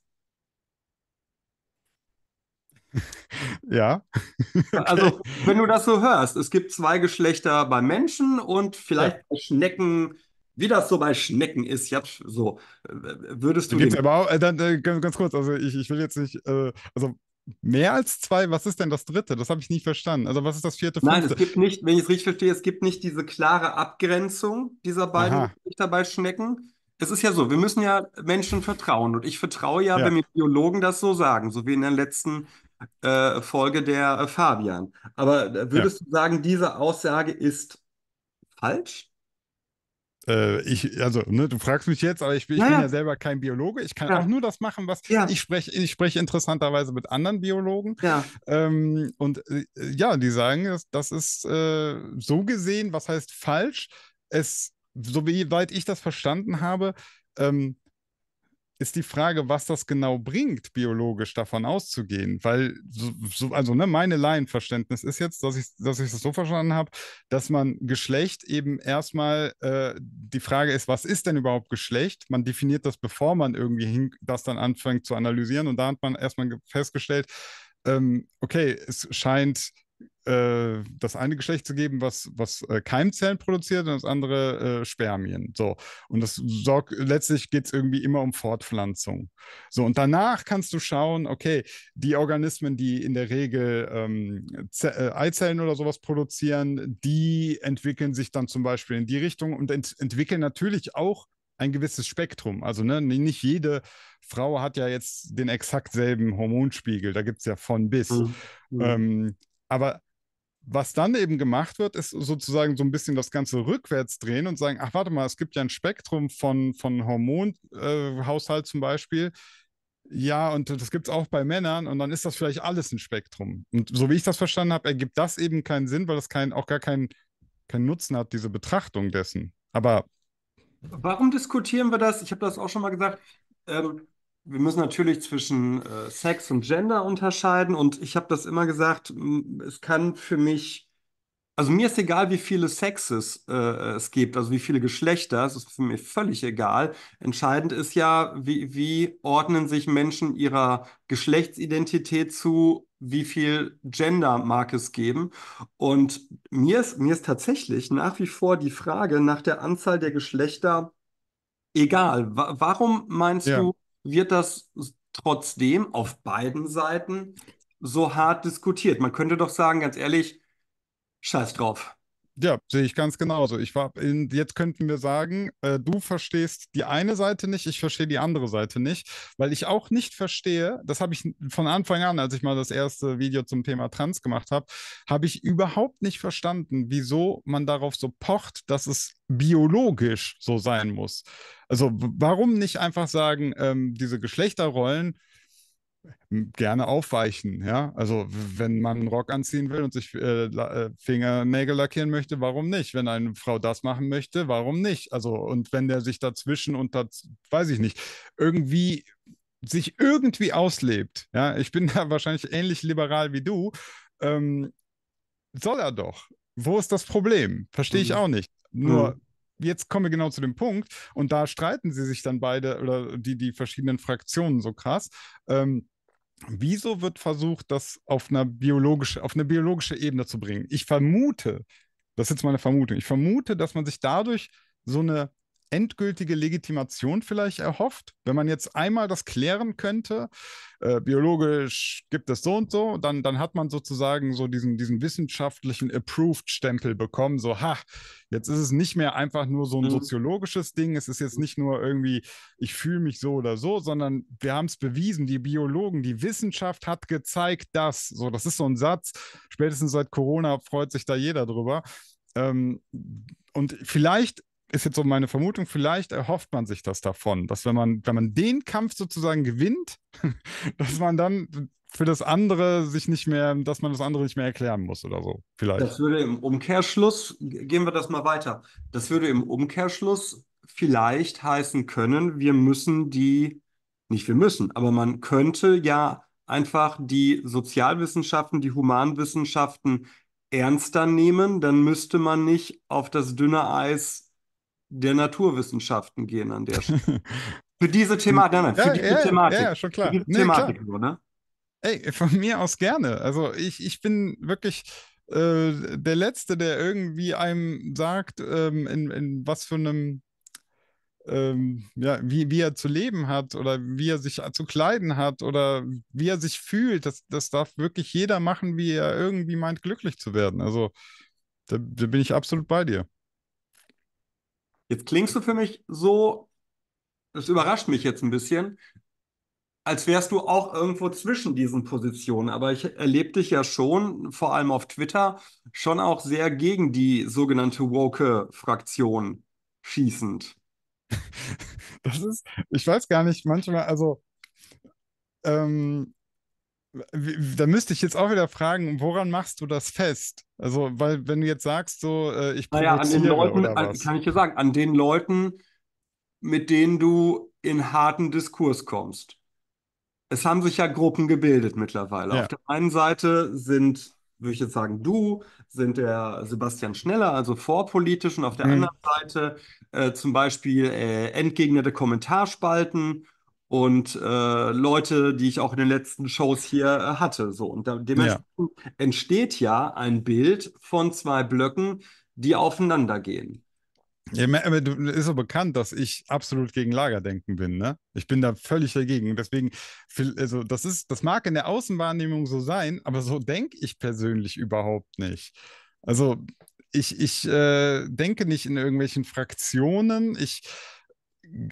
(laughs) ja. (laughs) Also, okay. Also, wenn du das so hörst, es gibt zwei Geschlechter bei Menschen und vielleicht ja. bei Schnecken, wie das so bei Schnecken ist. ja, so, äh, würdest du. Gibt's aber auch, äh, dann, äh, ganz kurz, also ich, ich will jetzt nicht, äh, also Mehr als zwei? Was ist denn das dritte? Das habe ich nicht verstanden. Also, was ist das vierte? Fünfte? Nein, es gibt nicht, wenn ich es richtig verstehe, es gibt nicht diese klare Abgrenzung dieser beiden Geschlechter bei Schnecken. Es ist ja so, wir müssen ja Menschen vertrauen. Und ich vertraue ja, ja, wenn mir Biologen das so sagen, so wie in den letzten äh, Folge der äh, Fabian. Aber äh, würdest ja. du sagen, diese Aussage ist falsch? Äh, ich, also, ne, du fragst mich jetzt, aber ich, ich ja, bin ja. selber kein Biologe. Ich kann auch nur das machen, was ich spreche. Ich spreche interessanterweise mit anderen Biologen. Ähm, und ja, die sagen, das, das ist so gesehen, was heißt falsch? Es, so wie weit ich das verstanden habe, ähm, ist die Frage, was das genau bringt, biologisch davon auszugehen. Weil, so, so, also ne, meine Laienverständnis ist jetzt, dass ich, dass ich das so verstanden habe, dass man Geschlecht eben erstmal äh, die Frage ist, was ist denn überhaupt Geschlecht? Man definiert das, bevor man irgendwie hin, das dann anfängt zu analysieren. Und da hat man erstmal festgestellt, ähm, okay, es scheint äh, das eine Geschlecht zu geben, was, was äh, Keimzellen produziert und das andere äh, Spermien. So. Und das sorgt, letztlich geht es irgendwie immer um Fortpflanzung. So, und danach kannst du schauen, okay, die Organismen, die in der Regel ähm, äh, Eizellen oder sowas produzieren, die entwickeln sich dann zum Beispiel in die Richtung und ent entwickeln natürlich auch ein gewisses Spektrum. Also ne, nicht jede Frau hat ja jetzt den exakt selben Hormonspiegel. Da gibt es ja von bis. Mhm. mhm. Ähm, aber was dann eben gemacht wird, ist sozusagen so ein bisschen das Ganze rückwärts drehen und sagen, ach warte mal, es gibt ja ein Spektrum von, von Hormonhaushalt äh, zum Beispiel. Ja, und das gibt es auch bei Männern und dann ist das vielleicht alles ein Spektrum. Und so wie ich das verstanden habe, ergibt das eben keinen Sinn, weil das kein, auch gar keinen kein Nutzen hat, diese Betrachtung dessen. Aber. Warum diskutieren wir das? Ich habe das auch schon mal gesagt. Ähm, wir müssen natürlich zwischen äh, Sex und Gender unterscheiden. Und ich habe das immer gesagt, es kann für mich, also mir ist egal, wie viele Sexes äh, es gibt, also wie viele Geschlechter, es ist für mich völlig egal. Entscheidend ist ja, wie, wie ordnen sich Menschen ihrer Geschlechtsidentität zu, wie viel Gender mag es geben. Und mir ist, mir ist tatsächlich nach wie vor die Frage nach der Anzahl der Geschlechter egal. Wa warum meinst ja. du, wird das trotzdem auf beiden Seiten so hart diskutiert. Man könnte doch sagen, ganz ehrlich, scheiß drauf. Ja, sehe ich ganz genauso. Ich war in, jetzt könnten wir sagen, äh, du verstehst die eine Seite nicht, ich verstehe die andere Seite nicht, weil ich auch nicht verstehe, das habe ich von Anfang an, als ich mal das erste Video zum Thema Trans gemacht habe, habe ich überhaupt nicht verstanden, wieso man darauf so pocht, dass es biologisch so sein muss. Also warum nicht einfach sagen, ähm, diese Geschlechterrollen gerne aufweichen. Ja, also wenn man einen Rock anziehen will und sich äh, äh, Fingernägel lackieren möchte, warum nicht? Wenn eine Frau das machen möchte, warum nicht? Also und wenn der sich dazwischen und das weiß ich nicht irgendwie sich irgendwie auslebt. Ja, ich bin (laughs) da wahrscheinlich ähnlich liberal wie du. Ähm, soll er doch. Wo ist das Problem? Verstehe ich mhm. auch nicht. Nur mhm jetzt kommen wir genau zu dem Punkt und da streiten sie sich dann beide oder die, die verschiedenen Fraktionen so krass. Ähm, wieso wird versucht, das auf, einer biologische, auf eine biologische Ebene zu bringen? Ich vermute, das ist jetzt meine Vermutung, ich vermute, dass man sich dadurch so eine endgültige Legitimation vielleicht erhofft, wenn man jetzt einmal das klären könnte, äh, biologisch gibt es so und so, dann, dann hat man sozusagen so diesen, diesen wissenschaftlichen Approved-Stempel bekommen, so, ha, jetzt ist es nicht mehr einfach nur so ein mhm. soziologisches Ding, es ist jetzt nicht nur irgendwie, ich fühle mich so oder so, sondern wir haben es bewiesen, die Biologen, die Wissenschaft hat gezeigt, dass, so, das ist so ein Satz, spätestens seit Corona freut sich da jeder drüber. Ähm, und vielleicht ist jetzt so meine Vermutung, vielleicht erhofft man sich das davon, dass wenn man, wenn man den Kampf sozusagen gewinnt, (laughs) dass man dann für das andere sich nicht mehr, dass man das andere nicht mehr erklären muss oder so. Vielleicht. Das würde im Umkehrschluss, gehen wir das mal weiter, das würde im Umkehrschluss vielleicht heißen können, wir müssen die, nicht wir müssen, aber man könnte ja einfach die Sozialwissenschaften, die Humanwissenschaften ernster nehmen, dann müsste man nicht auf das dünne Eis der Naturwissenschaften gehen an der Stelle. (laughs) für diese Thematik. Nein, nein, für ja, diese ja, Thematik. Ja, schon klar. Für diese nee, Thematik, klar. Nur, ne? Ey, von mir aus gerne. Also ich, ich bin wirklich äh, der Letzte, der irgendwie einem sagt, ähm, in, in was für einem ähm, ja, wie, wie er zu leben hat oder wie er sich zu kleiden hat oder wie er sich fühlt, das, das darf wirklich jeder machen, wie er irgendwie meint, glücklich zu werden. Also da, da bin ich absolut bei dir. Jetzt klingst du für mich so, das überrascht mich jetzt ein bisschen, als wärst du auch irgendwo zwischen diesen Positionen. Aber ich erlebe dich ja schon, vor allem auf Twitter, schon auch sehr gegen die sogenannte Woke-Fraktion schießend. (laughs) Das ist, ich weiß gar nicht, manchmal, also ähm, da müsste ich jetzt auch wieder fragen, woran machst du das fest? Also, weil wenn du jetzt sagst, so, äh, ich naja, an den Leuten, an, kann ich ja sagen, an den Leuten, mit denen du in harten Diskurs kommst. Es haben sich ja Gruppen gebildet mittlerweile. Ja. Auf der einen Seite sind, würde ich jetzt sagen, du, sind der Sebastian Schneller, also vorpolitisch, und auf der mhm. anderen Seite äh, zum Beispiel äh, entgegnete Kommentarspalten und äh, Leute, die ich auch in den letzten Shows hier äh, hatte. So. Und da, dementsprechend ja. entsteht ja ein Bild von zwei Blöcken, die aufeinander gehen. Ja, ist so bekannt, dass ich absolut gegen Lagerdenken bin, ne? Ich bin da völlig dagegen. Deswegen, also das ist, das mag in der Außenwahrnehmung so sein, aber so denke ich persönlich überhaupt nicht. Also ich, ich äh, denke nicht in irgendwelchen Fraktionen. Ich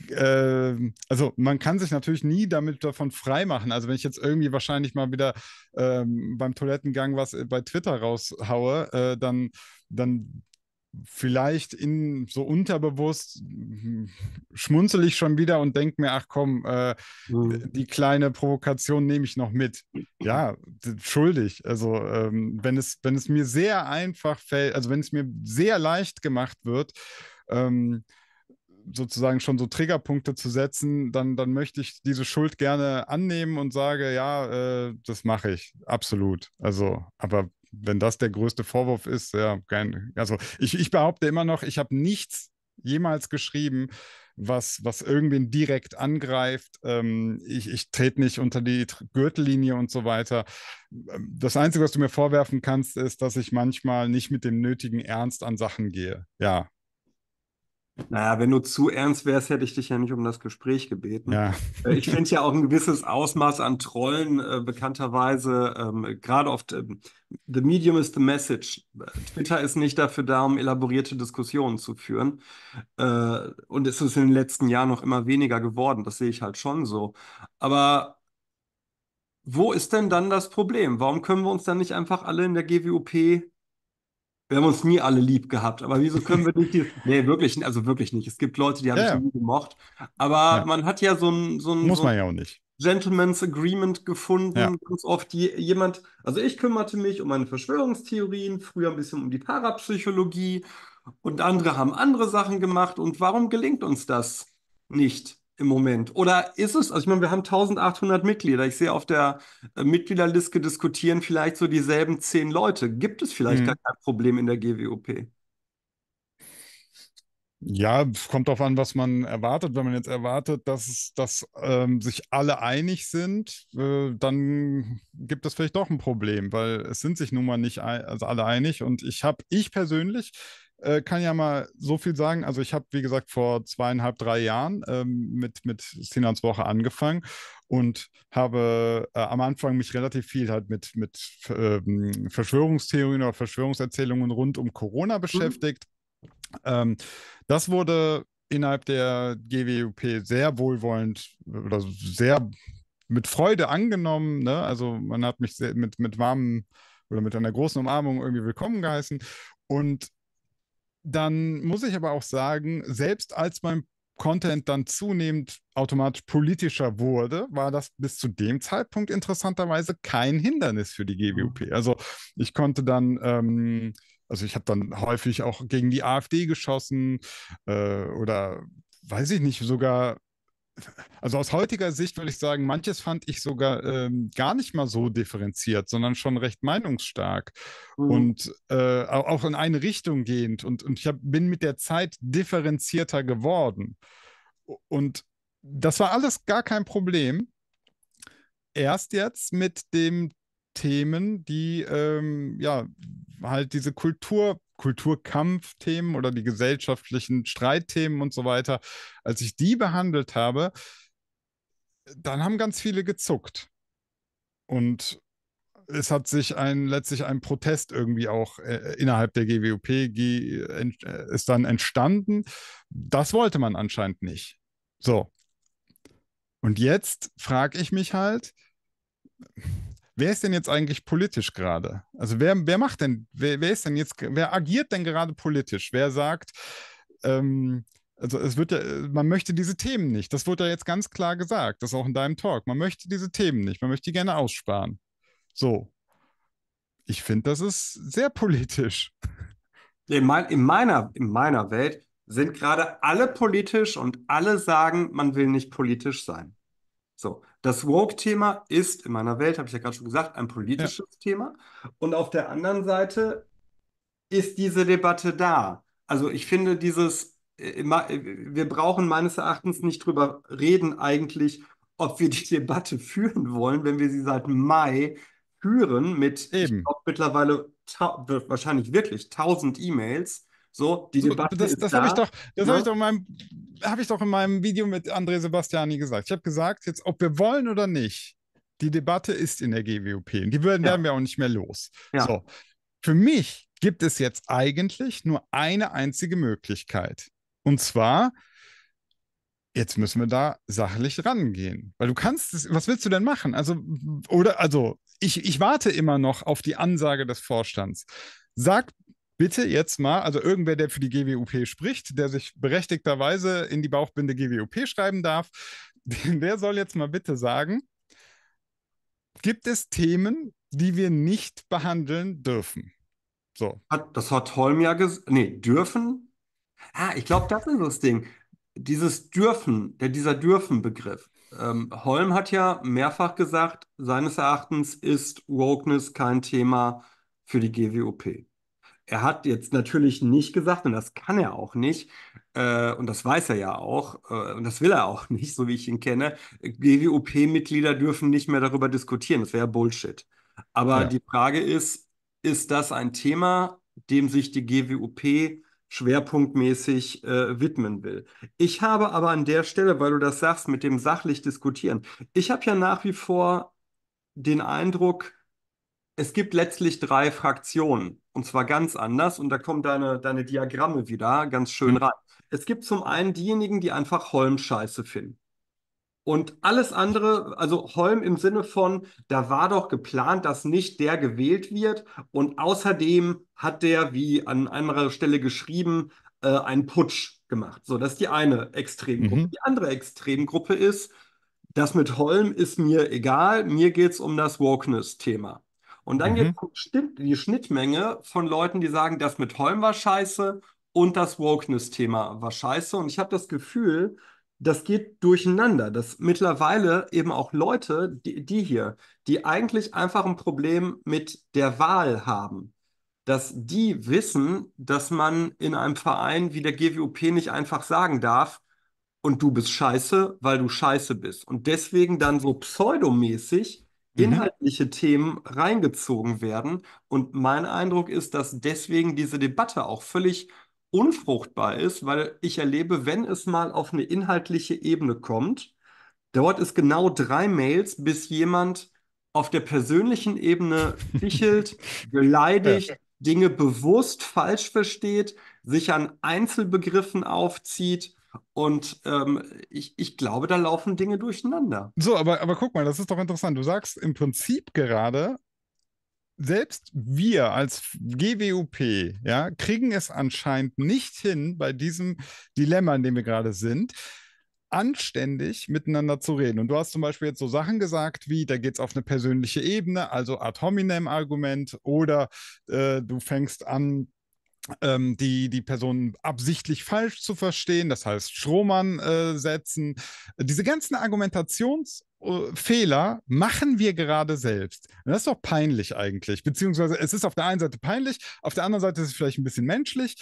äh, also man kann sich natürlich nie damit davon freimachen. Also wenn ich jetzt irgendwie wahrscheinlich mal wieder ähm, beim Toilettengang was äh, bei Twitter raushaue, äh, dann, dann vielleicht in so unterbewusst hm, schmunzel ich schon wieder und denke mir, ach komm, äh, mhm. die kleine Provokation nehme ich noch mit. Ja, schuldig. Also ähm, wenn, es, wenn es mir sehr einfach fällt, also wenn es mir sehr leicht gemacht wird, ähm, sozusagen schon so Triggerpunkte zu setzen, dann, dann möchte ich diese Schuld gerne annehmen und sage, ja, äh, das mache ich, absolut. Also, aber wenn das der größte Vorwurf ist, ja, kein, also ich, ich behaupte immer noch, ich habe nichts jemals geschrieben, was, was irgendwen direkt angreift. Ähm, ich, ich trete nicht unter die Gürtellinie und so weiter. Ähm, das Einzige, was du mir vorwerfen kannst, ist, dass ich manchmal nicht mit dem nötigen Ernst an Sachen gehe. Ja, naja, wenn du zu ernst wärst, hätte ich dich ja nicht um das Gespräch gebeten. Ja. Äh, ich finde ja auch ein gewisses Ausmaß an Trollen äh, bekannterweise, ähm, gerade oft, ähm, the medium is the message. Twitter ist nicht dafür da, um elaborierte Diskussionen zu führen. Äh, und es ist in den letzten Jahren noch immer weniger geworden, das sehe ich halt schon so. Aber wo ist denn dann das Problem? Warum können wir uns dann nicht einfach alle in der GWOP wir haben uns nie alle lieb gehabt, aber wieso können wir nicht die. Nee, wirklich, also wirklich nicht. Es gibt Leute, die haben ja, mich nie gemocht. Aber ja. man hat ja so ein. So ein Muss so man ja auch nicht. Gentleman's Agreement gefunden, ja. ganz oft die jemand, also ich kümmerte mich um meine Verschwörungstheorien, früher ein bisschen um die Parapsychologie und andere haben andere Sachen gemacht und warum gelingt uns das nicht? im Moment? Oder ist es, also ich meine, wir haben 1800 Mitglieder. Ich sehe auf der äh, Mitgliederliste diskutieren vielleicht so dieselben zehn Leute. Gibt es vielleicht mhm. gar kein Problem in der GWOP? Ja, kommt darauf an, was man erwartet. Wenn man jetzt erwartet, dass, dass ähm, sich alle einig sind, äh, dann gibt es vielleicht doch ein Problem, weil es sind sich nun mal nicht ein, also alle einig. Und ich habe, ich persönlich äh, kann ja mal so viel sagen. Also ich habe, wie gesagt, vor zweieinhalb, drei Jahren ähm, mit, mit Sinans angefangen und habe äh, am Anfang mich relativ viel halt mit, mit ähm, Verschwörungstheorien oder Verschwörungserzählungen rund um Corona mhm. beschäftigt. Mhm. Ähm, das wurde innerhalb der GWUP sehr wohlwollend oder sehr mit Freude angenommen. Ne? Also man hat mich mit, mit warmen oder mit einer großen Umarmung irgendwie willkommen geheißen. Und dann muss ich aber auch sagen, selbst als mein Content dann zunehmend automatisch politischer wurde, war das bis zu dem Zeitpunkt interessanterweise kein Hindernis für die mhm. GWP. Also ich konnte dann, ähm, also ich habe dann häufig auch gegen die AfD geschossen äh, oder weiß ich nicht, sogar also aus heutiger Sicht würde ich sagen, manches fand ich sogar ähm, gar nicht mal so differenziert, sondern schon recht meinungsstark mhm. und äh, auch in eine Richtung gehend. Und, und ich hab, bin mit der Zeit differenzierter geworden. Und das war alles gar kein Problem. Erst jetzt mit den Themen, die ähm, ja halt diese Kultur, Kulturkampfthemen oder die gesellschaftlichen Streitthemen und so weiter, als ich die behandelt habe, dann haben ganz viele gezuckt. Und es hat sich ein, letztlich ein Protest irgendwie auch äh, innerhalb der GWOP äh, ist dann entstanden. Das wollte man anscheinend nicht. So. Und jetzt frage ich mich halt, wer ist denn jetzt eigentlich politisch gerade? Also wer, wer macht denn, wer, wer ist denn jetzt, wer agiert denn gerade politisch? Wer sagt, ähm, also es wird ja, man möchte diese Themen nicht. Das wurde ja jetzt ganz klar gesagt, das auch in deinem Talk. Man möchte diese Themen nicht, man möchte die gerne aussparen. So. Ich finde, das ist sehr politisch. In, mein, in, meiner, in meiner Welt sind gerade alle politisch und alle sagen, man will nicht politisch sein. So, das Woke-Thema ist in meiner Welt, habe ich ja gerade schon gesagt, ein politisches ja. Thema. Und auf der anderen Seite ist diese Debatte da. Also ich finde dieses, äh, äh, wir brauchen meines Erachtens nicht drüber reden eigentlich, ob wir die (laughs) Debatte führen wollen, wenn wir sie seit Mai führen mit Eben. ich glaube mittlerweile wahrscheinlich wirklich 1000 E-Mails so, die so, Debatte das, ist das da. Hab ich doch, das ja? habe ne? ich, doch in meinem, hab ich doch in meinem Video mit André Sebastiani gesagt. Ich habe gesagt, jetzt, ob wir wollen oder nicht, die Debatte ist in der GWP. Und die werden, ja. werden wir auch nicht mehr los. Ja. So. Für mich gibt es jetzt eigentlich nur eine einzige Möglichkeit. Und zwar, jetzt müssen wir da sachlich rangehen. Weil du kannst es, was willst du denn machen? Also, oder, also, ich, ich warte immer noch auf die Ansage des Vorstands. Sagt bitte jetzt mal, also irgendwer, der für die GWUP spricht, der sich berechtigterweise in die Bauchbinde GWUP schreiben darf, (laughs) der soll jetzt mal bitte sagen, gibt es Themen, die wir nicht behandeln dürfen? So. das hat Holm ja gesagt. Nee, dürfen? Ah, ich glaube, das ist das Ding. Dieses dürfen, der, dieser dürfen-Begriff. Ähm, Holm hat ja mehrfach gesagt, seines Erachtens ist Wokeness kein Thema für die GWOP er hat jetzt natürlich nicht gesagt, und das kann er auch nicht, äh, und das weiß er ja auch, äh, und das will er auch (laughs) nicht, so wie ich ihn kenne, GWOP-Mitglieder dürfen nicht mehr darüber diskutieren. Das wäre Bullshit. Aber ja. die Frage ist, ist das ein Thema, dem sich die GWOP schwerpunktmäßig äh, widmen will. Ich habe aber an der Stelle, weil du das sagst, mit dem sachlich diskutieren, ich habe ja nach wie vor den Eindruck, es gibt letztlich drei Fraktionen und zwar ganz anders und da kommen deine, deine Diagramme wieder ganz schön mhm. rein. Es gibt zum einen diejenigen, die einfach Holm scheiße finden. Und alles andere, also Holm im Sinne von, da war doch geplant, dass nicht der gewählt wird. Und außerdem hat der, wie an anderer Stelle geschrieben, äh, einen Putsch gemacht. So, das ist die eine Extremgruppe. Mhm. Die andere Extremgruppe ist, das mit Holm ist mir egal, mir geht es um das Wokeness-Thema. Und dann mhm. gibt es die Schnittmenge von Leuten, die sagen, das mit Holm war scheiße und das Wokeness-Thema war scheiße. Und ich habe das Gefühl, das geht durcheinander, dass mittlerweile eben auch Leute, die, die hier, die eigentlich einfach ein Problem mit der Wahl haben, dass die wissen, dass man in einem Verein wie der GWOP nicht einfach sagen darf, und du bist scheiße, weil du scheiße bist. Und deswegen dann so pseudomäßig Mhm. inhaltliche Themen reingezogen werden. Und mein Eindruck ist, dass deswegen diese Debatte auch völlig unfruchtbar ist, weil ich erlebe, wenn es mal auf eine inhaltliche Ebene kommt, dauert es genau drei Mails, bis jemand auf der persönlichen Ebene fichelt, (laughs) beleidigt, ja. Dinge bewusst falsch versteht, sich an Einzelbegriffen aufzieht und ähm, ich, ich glaube, da laufen Dinge durcheinander. So, aber, aber guck mal, das ist doch interessant. Du sagst im Prinzip gerade, selbst wir als GWUP ja, kriegen es anscheinend nicht hin, bei diesem Dilemma, in dem wir gerade sind, anständig miteinander zu reden. Und du hast zum Beispiel jetzt so Sachen gesagt wie, da geht es auf eine persönliche Ebene, also ad hominem Argument, oder äh, du fängst an, ähm, die, die Person absichtlich falsch zu verstehen, das heißt Strohmann äh, setzen. Diese ganzen Argumentationsfehler Fehler machen wir gerade selbst. Und das ist doch peinlich eigentlich. Beziehungsweise es ist auf der einen Seite peinlich, auf der anderen Seite ist es vielleicht ein bisschen menschlich.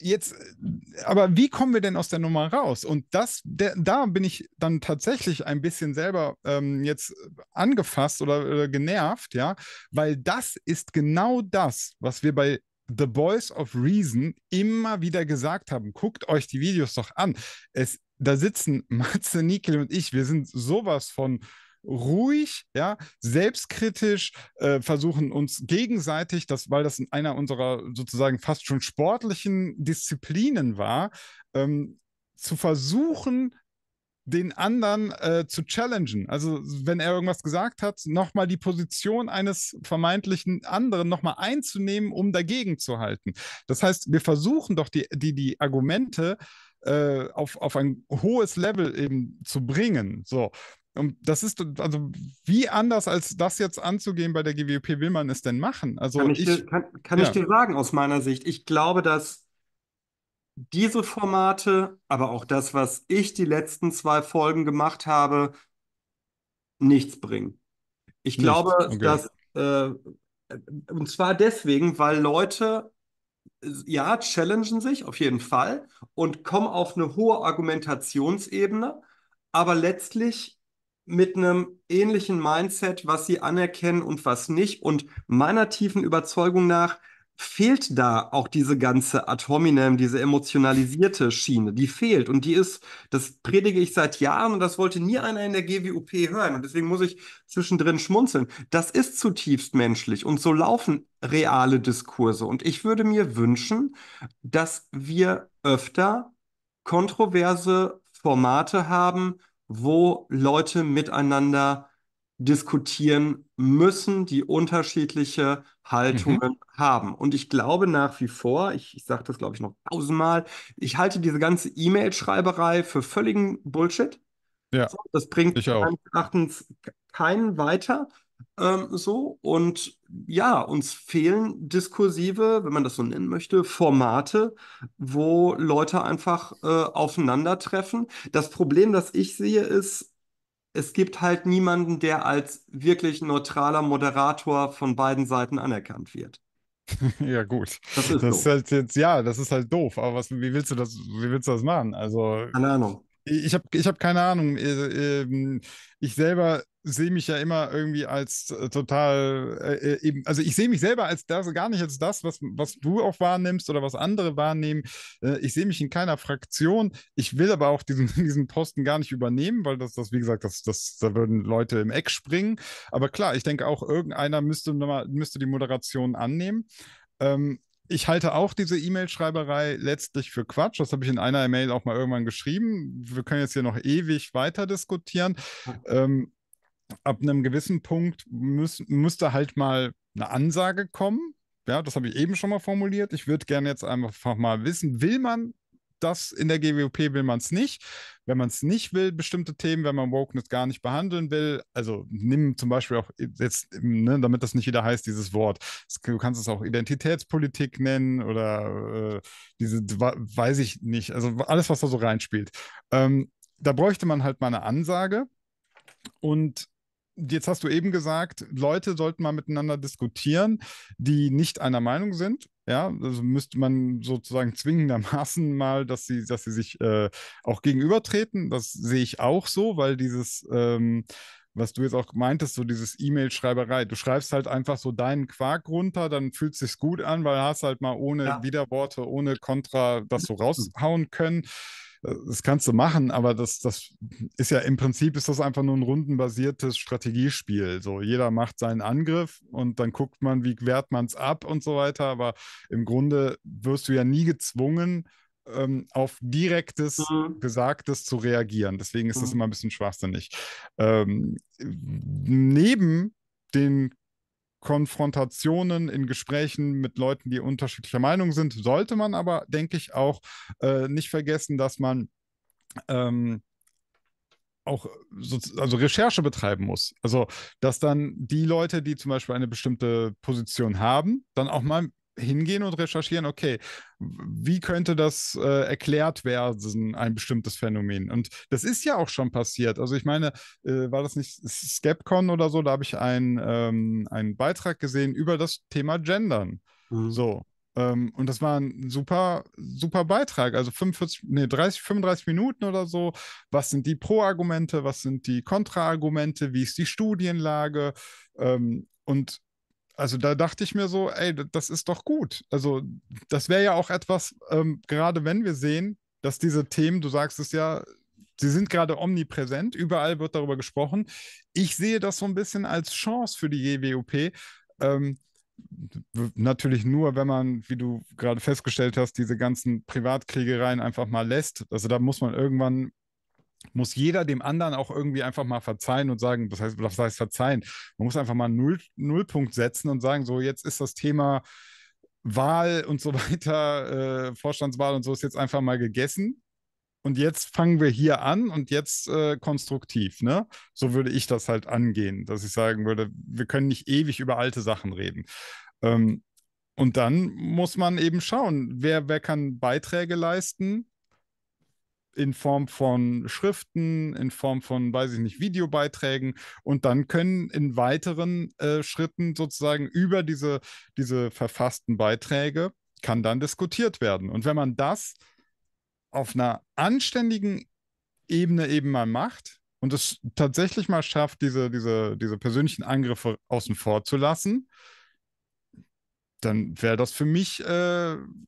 Jetzt, äh, aber wie kommen wir denn aus der Nummer raus? Und das, der, da bin ich dann tatsächlich ein bisschen selber ähm, jetzt angefasst oder, oder genervt, ja, weil das ist genau das, was wir bei The Boys of Reason immer wieder gesagt haben, guckt euch die Videos doch an. Es, da sitzen (laughs) Matze Nikel und ich, wir sind sowas von ruhig, ja, selbstkritisch, äh, versuchen uns gegenseitig, das, weil das in einer unserer sozusagen fast schon sportlichen Disziplinen war, ähm, zu versuchen, den anderen äh, zu challengen. Also wenn er irgendwas gesagt hat, nochmal die Position eines vermeintlichen anderen nochmal einzunehmen, um dagegen zu halten. Das heißt, wir versuchen doch die, die, die Argumente äh, auf, auf ein hohes Level eben zu bringen. So. Und das ist, also wie anders als das jetzt anzugehen bei der GWP will man es denn machen? Also kann ich, ich dir, kann, kann ja. ich dir sagen aus meiner Sicht, ich glaube, dass diese Formate, aber auch das, was ich die letzten zwei Folgen gemacht habe, nichts bringen. Ich Nicht. glaube, okay. dass, äh, und zwar deswegen, weil Leute, äh, ja, challengen sich auf jeden Fall und kommen auf eine hohe Argumentationsebene, aber letztlich mit einem ähnlichen Mindset, was sie anerkennen und was nicht. Und meiner tiefen Überzeugung nach fehlt da auch diese ganze ad hominem, diese emotionalisierte Schiene, die fehlt und die ist, das predige ich seit Jahren und das wollte nie einer in der GWUP hören und deswegen muss ich zwischendrin schmunzeln. Das ist zutiefst menschlich und so laufen reale Diskurse und ich würde mir wünschen, dass wir öfter kontroverse Formate haben, wo Leute miteinander diskutieren müssen, die unterschiedliche mhm. Haltungen mhm. haben. Und ich glaube nach wie vor, ich, ich sage das glaube ich noch tausendmal, ich halte diese ganze E-Mail-Schreiberei für völligen Bullshit. Ja, so, das bringt meines Erachtens keinen weiter. Ähm, so und ja, uns fehlen diskursive, wenn man das so nennen möchte, Formate, wo Leute einfach äh, aufeinandertreffen. Das Problem, das ich sehe, ist, es gibt halt niemanden, der als wirklich neutraler Moderator von beiden Seiten anerkannt wird. (laughs) ja, gut. Das, ist, das ist, halt jetzt, ja, das ist halt doof, aber was, wie willst du das, wie willst du das machen? Also. Keine Ahnung. Ich habe ich hab keine Ahnung. Äh, ähm, ich selber sehe mich ja immer irgendwie als äh, total äh, äh, eben, also ich sehe mich selber als das, gar nicht als das, was, was du auch wahrnimmst oder was andere wahrnehmen. Äh, ich sehe mich in keiner Fraktion. Ich will aber auch diesen, (laughs) diesen Posten gar nicht übernehmen, weil das, das wie gesagt, das, das, da würden Leute im Eck springen. Aber klar, ich denke auch, irgendeiner müsste, müsste die Moderation annehmen. Ähm, ich halte auch diese E-Mail-Schreiberei letztlich für Quatsch. Das habe ich in einer E-Mail auch mal irgendwann geschrieben. Wir können jetzt hier noch ewig weiter diskutieren. Ähm, ab einem gewissen Punkt müß, müsste halt mal eine Ansage kommen. Ja, das habe ich eben schon mal formuliert. Ich würde gerne jetzt einfach mal wissen, will man das in der GWP, will man es nicht? Wenn man es nicht will, bestimmte Themen, wenn man Wokeness gar nicht behandeln will, also nimm zum Beispiel auch jetzt, ne, damit das nicht wieder heißt, dieses Wort. Du kannst es auch Identitätspolitik nennen oder äh, diese, weiß ich nicht, also alles, was da so reinspielt. Ähm, da bräuchte man halt mal eine Ansage. Und jetzt hast du eben gesagt, Leute sollten mal miteinander diskutieren, die nicht einer Meinung sind. Ja, also müsste man sozusagen zwingendermaßen mal, dass sie, dass sie sich äh, auch gegenübertreten. Das sehe ich auch so, weil dieses ähm, was du jetzt auch meintest, so dieses E-Mail-Schreiberei. Du schreibst halt einfach so deinen Quark runter, dann fühlt es sich gut an, weil hast halt mal ohne ja. Widerworte, ohne Kontra das so raushauen können das kannst du machen, aber das, das ist ja im Prinzip ist das einfach nur ein rundenbasiertes Strategiespiel. So, jeder macht seinen Angriff und dann guckt man, wie wehrt man es ab und so weiter. Aber im Grunde wirst du ja nie gezwungen, ähm, auf direktes mhm. Gesagtes zu reagieren. Deswegen ist mhm. das immer ein bisschen schwachsinnig. Ähm, neben den Konfrontationen, in Gesprächen mit Leuten, die unterschiedlicher Meinung sind, sollte man aber, denke ich, auch äh, nicht vergessen, dass man ähm, auch so, also Recherche betreiben muss. Also, dass dann die Leute, die zum Beispiel eine bestimmte Position haben, dann auch mal hingehen und recherchieren, okay, wie könnte das äh, erklärt werden, ein bestimmtes Phänomen? Und das ist ja auch schon passiert. Also ich meine, äh, war das nicht Skepcon oder so? Da habe ich ein, ähm, einen Beitrag gesehen über das Thema Gendern. Mhm. So. Ähm, und das war ein super, super Beitrag. Also 45, nee, 30, 35 Minuten oder so. Was sind die Pro-Argumente? Was sind die Kontra-Argumente? Wie ist die Studienlage? Ähm, und also da dachte ich mir so, ey, das ist doch gut. Also das wäre ja auch etwas, ähm, gerade wenn wir sehen, dass diese Themen, du sagst es ja, sie sind gerade omnipräsent, überall wird darüber gesprochen. Ich sehe das so ein bisschen als Chance für die GWUP. Ähm, natürlich nur, wenn man, wie du gerade festgestellt hast, diese ganzen Privatkriegereien einfach mal lässt. Also da muss man irgendwann muss jeder dem anderen auch irgendwie einfach mal verzeihen und sagen, das heißt, was heißt verzeihen? Man muss einfach mal einen Null, Nullpunkt setzen und sagen, so jetzt ist das Thema Wahl und so (laughs) weiter, äh, Vorstandswahl und so ist jetzt einfach mal gegessen. Und jetzt fangen wir hier an und jetzt äh, konstruktiv, ne? So würde ich das halt angehen, dass ich sagen würde, wir können nicht ewig über alte Sachen reden. Ähm, und dann muss man eben schauen, wer, wer kann Beiträge leisten, in Form von Schriften, in Form von, weiß ich nicht, Videobeiträgen und dann können in weiteren äh, Schritten sozusagen über diese, diese verfassten Beiträge kann dann diskutiert werden. Und wenn man das auf einer anständigen Ebene eben mal macht und es tatsächlich mal schafft, diese, diese, diese persönlichen Angriffe außen vor zu lassen, dann wäre das für mich, äh,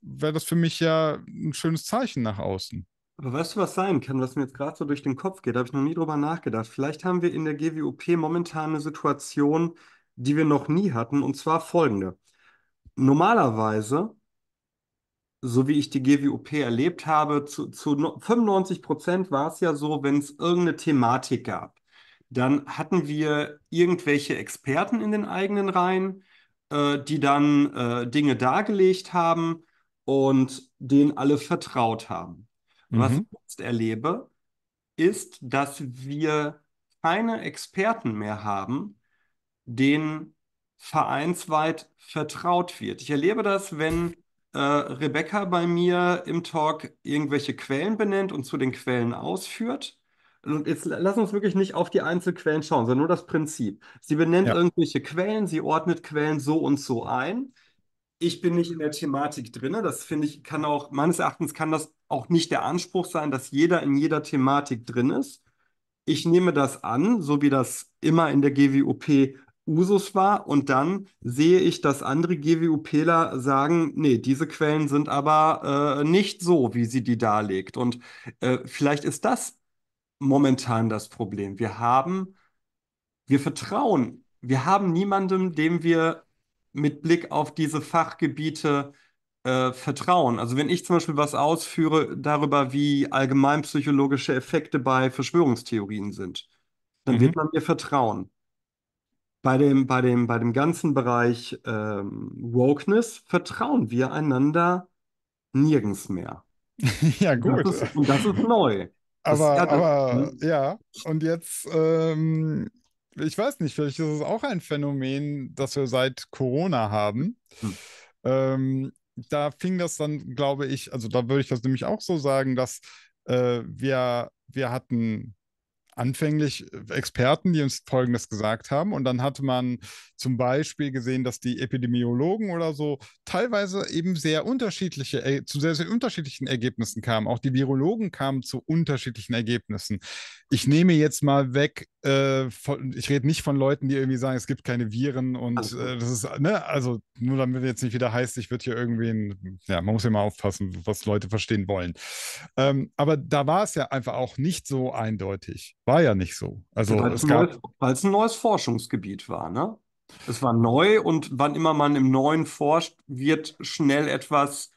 wäre das für mich ja ein schönes Zeichen nach außen. Aber weißt du, was sein kann, was mir jetzt gerade so durch den Kopf geht? Da habe ich noch nie drüber nachgedacht. Vielleicht haben wir in der GWOP momentan eine Situation, die wir noch nie hatten, und zwar folgende. Normalerweise, so wie ich die GWOP erlebt habe, zu, zu 95 Prozent war es ja so, wenn es irgendeine Thematik gab, dann hatten wir irgendwelche Experten in den eigenen Reihen, äh, die dann äh, Dinge dargelegt haben und denen alle vertraut haben. Mhm. Was ich jetzt erlebe, ist, dass wir keine Experten mehr haben, denen vereinsweit vertraut wird. Ich erlebe das, wenn äh, Rebecca bei mir im Talk irgendwelche Quellen benennt und zu den Quellen ausführt. Und also jetzt lass uns wirklich nicht auf die Einzelquellen schauen, sondern nur das Prinzip. Sie benennt ja. irgendwelche Quellen, sie ordnet Quellen so und so ein ich bin nicht in der Thematik drin. Das finde ich, kann auch, meines Erachtens kann das auch nicht der Anspruch sein, dass jeder in jeder Thematik drin ist. Ich nehme das an, so wie das immer in der GWOP Usus war und dann sehe ich, dass andere GWUPler sagen, nee, diese Quellen sind aber äh, nicht so, wie sie die darlegt. Und äh, vielleicht ist das momentan das Problem. Wir haben, wir vertrauen, wir haben niemandem, dem wir mit Blick auf diese Fachgebiete äh, vertrauen. Also wenn ich zum Beispiel was ausführe darüber, wie allgemeinpsychologische Effekte bei Verschwörungstheorien sind, dann mhm. wird man mir vertrauen. Bei dem, bei dem, bei dem ganzen Bereich ähm, Wokeness vertrauen wir einander nirgends mehr. (laughs) ja, gut. Das ist, und das ist neu. Aber, das, ja, das, ne? ja, und jetzt ähm, ich weiß nicht, vielleicht ist es auch ein Phänomen, das wir seit Corona haben. Hm. Ähm, da fing das dann, glaube ich, also da würde ich das nämlich auch so sagen, dass äh, wir, wir hatten anfänglich äh, Experten, die uns Folgendes gesagt haben. Und dann hatte man zum Beispiel gesehen, dass die Epidemiologen oder so teilweise eben sehr unterschiedliche, äh, zu sehr, sehr unterschiedlichen Ergebnissen kamen. Auch die Virologen kamen zu unterschiedlichen Ergebnissen. Ich nehme jetzt mal weg, äh, von, ich rede nicht von Leuten, die irgendwie sagen, es gibt keine Viren und also. äh, das ist, ne, also nur damit jetzt nicht wieder heißt, ich würde hier irgendwie, ein, ja, man muss ja mal aufpassen, was Leute verstehen wollen. Ähm, aber da war es ja einfach auch nicht so eindeutig. War ja nicht so. Also weil es, gab... neues, ein neues Forschungsgebiet war, ne? Es war neu und wann immer man im Neuen forscht, wird schnell etwas,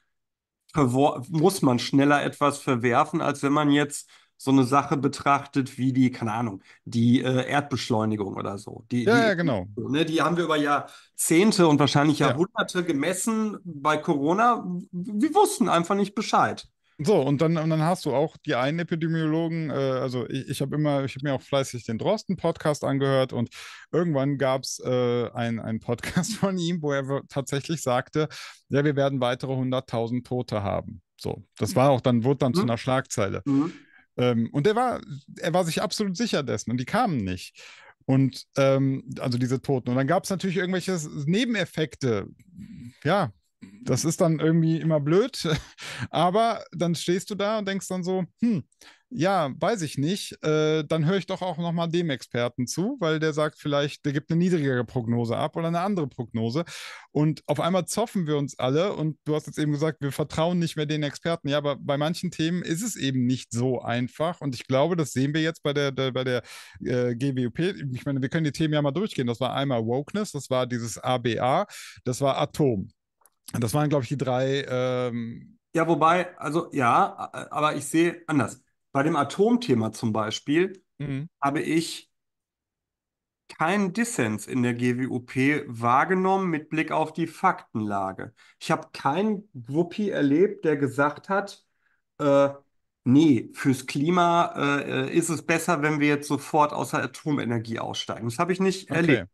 muss man schneller etwas verwerfen, als wenn man jetzt so eine Sache betrachtet wie die, keine Ahnung, die äh, Erdbeschleunigung oder so. Die, ja, die, ja, genau. Ne, die haben wir über Jahrzehnte und wahrscheinlich Jahrhunderte ja. gemessen bei Corona. Wir wussten einfach nicht Bescheid. So, und dann, und dann hast du auch die einen Epidemiologen, äh, also ich, ich habe immer, ich habe mir auch fleißig den Drosten-Podcast angehört und irgendwann gab es äh, einen Podcast (laughs) von ihm, wo er tatsächlich sagte, ja, wir werden weitere 100.000 Tote haben. So, das war auch, dann wurde dann mhm. zu einer Schlagzeile. Mhm. Ähm, und er war, er war sich absolut sicher dessen und die kamen nicht. Und ähm, also diese Toten. Und dann gab es natürlich irgendwelche Nebeneffekte. Ja, Mhm. Das ist dann irgendwie immer blöd, (laughs) aber dann stehst du da und denkst dann so, hm, ja, weiß ich nicht, äh, dann höre ich doch auch nochmal dem Experten zu, weil der sagt vielleicht, der gibt eine niedrigere Prognose ab oder eine andere Prognose. Und auf einmal zoffen wir uns alle und du hast jetzt eben gesagt, wir vertrauen nicht mehr den Experten. Ja, aber bei manchen Themen ist es eben nicht so einfach und ich glaube, das sehen wir jetzt bei der, der bei der äh, GWP. Ich meine, wir können die Themen ja mal durchgehen. Das war einmal Wokeness, das war dieses ABA, das war Atom. Das waren, glaube ich, die drei. Ähm ja, wobei, also ja, aber ich sehe anders. Bei dem Atomthema zum Beispiel mhm. habe ich keinen Dissens in der GWUP wahrgenommen mit Blick auf die Faktenlage. Ich habe keinen Wuppi erlebt, der gesagt hat, äh, nee, fürs Klima äh, äh ist es besser, wenn wir jetzt sofort aus der Atomenergie aussteigen. Das habe ich nicht okay. erlebt.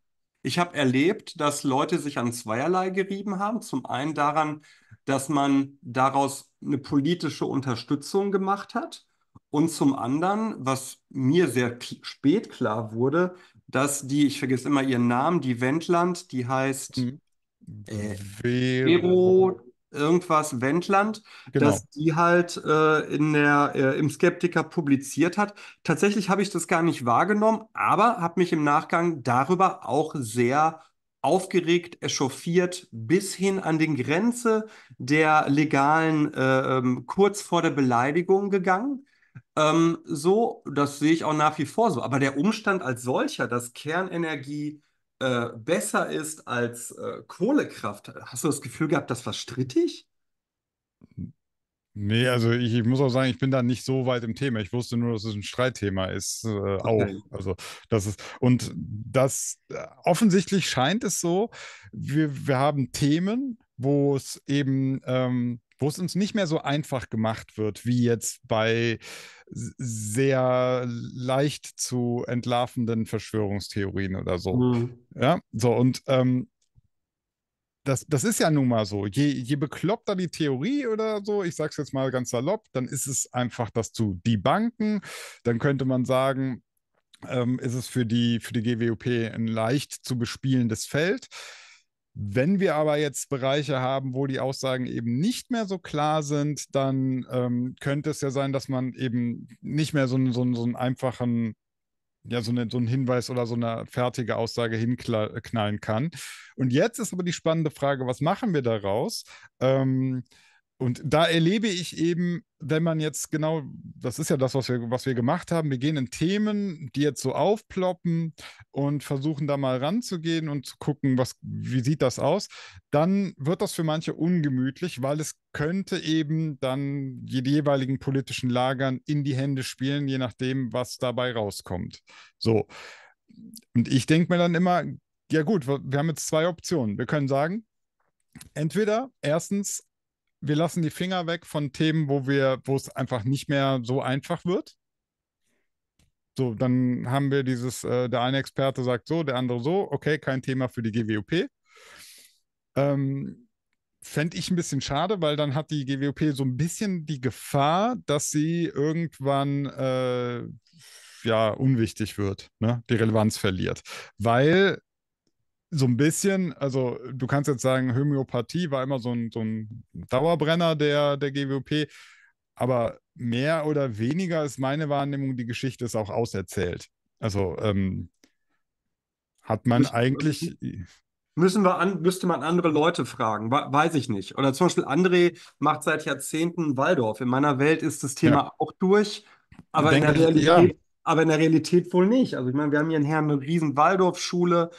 Ich habe erlebt, dass Leute sich an zweierlei gerieben haben. Zum einen daran, dass man daraus eine politische Unterstützung gemacht hat. Und zum anderen, was mir sehr spät klar wurde, dass die, ich vergesse immer ihren Namen, die Wendland, die heißt hm. äh, Vero irgendwas Wendland, genau. dass die halt äh, in der, äh, im Skeptiker publiziert hat. Tatsächlich habe ich das gar nicht wahrgenommen, aber habe mich im Nachgang darüber auch sehr aufgeregt, echauffiert, bis hin an den Grenze der legalen, äh, kurz vor der Beleidigung gegangen. Ähm, so, das sehe ich auch nach wie vor so. Aber der Umstand als solcher, dass Kernenergie äh, besser ist als äh, Kohlekraft. Hast du das Gefühl gehabt, das war strittig? Nee, also ich, ich, muss auch sagen, ich bin da nicht so weit im Thema. Ich wusste nur, dass es ein Streitthema ist. Äh, auch. Also das ist, und das äh, offensichtlich scheint es so, wir, wir haben Themen, wo es eben ähm, wo es uns nicht mehr so einfach gemacht wird, wie jetzt bei sehr leicht zu entlarvenden Verschwörungstheorien oder so. Mhm. Ja, so und ähm, das, das ist ja nun mal so. Je, je bekloppter die Theorie oder so, ich sag's jetzt mal ganz salopp, dann ist es einfach das zu debunken. Dann könnte man sagen, ähm, ist es für die, für die GWOP ein leicht zu bespielendes Feld. Wenn wir aber jetzt Bereiche haben, wo die Aussagen eben nicht mehr so klar sind, dann ähm, könnte es ja sein, dass man eben nicht mehr so, einen, so einen, so einen einfachen, ja, so, eine, so, einen Hinweis oder so eine fertige Aussage hinknallen äh, kann. Und jetzt ist aber die spannende Frage, was machen wir daraus? Ähm, und da erlebe ich eben, wenn man jetzt genau, das ist ja das, was wir, was wir gemacht haben, wir gehen in Themen, die jetzt so aufploppen und versuchen da mal ranzugehen und zu gucken, was, wie sieht das aus, dann wird das für manche ungemütlich, weil es könnte eben dann die jeweiligen politischen Lagern in die Hände spielen, je nachdem, was dabei rauskommt. So. Und ich denke mir dann immer, ja gut, wir haben jetzt zwei Optionen. Wir können sagen, entweder erstens wir lassen die Finger weg von Themen, wo wir, wo es einfach nicht mehr so einfach wird. So, dann haben wir dieses, äh, der eine Experte sagt so, der andere so, okay, kein Thema für die GWOP. Ähm, Fände ich ein bisschen schade, weil dann hat die GWOP so ein bisschen die Gefahr, dass sie irgendwann äh, ja unwichtig wird, ne? die Relevanz verliert. Weil so ein bisschen, also du kannst jetzt sagen, Homöopathie war immer so ein, so ein Dauerbrenner der, der GWP, aber mehr oder weniger ist meine Wahrnehmung, die Geschichte ist auch auserzählt. Also ähm, hat man müssen, eigentlich. Müssen wir an, müsste man andere Leute fragen, weiß ich nicht. Oder zum Beispiel André macht seit Jahrzehnten Waldorf. In meiner Welt ist das Thema ja. auch durch, aber in der Realität aber in der Realität wohl nicht. Also ich meine, wir haben hier in Herrn eine riesen Waldorfschule.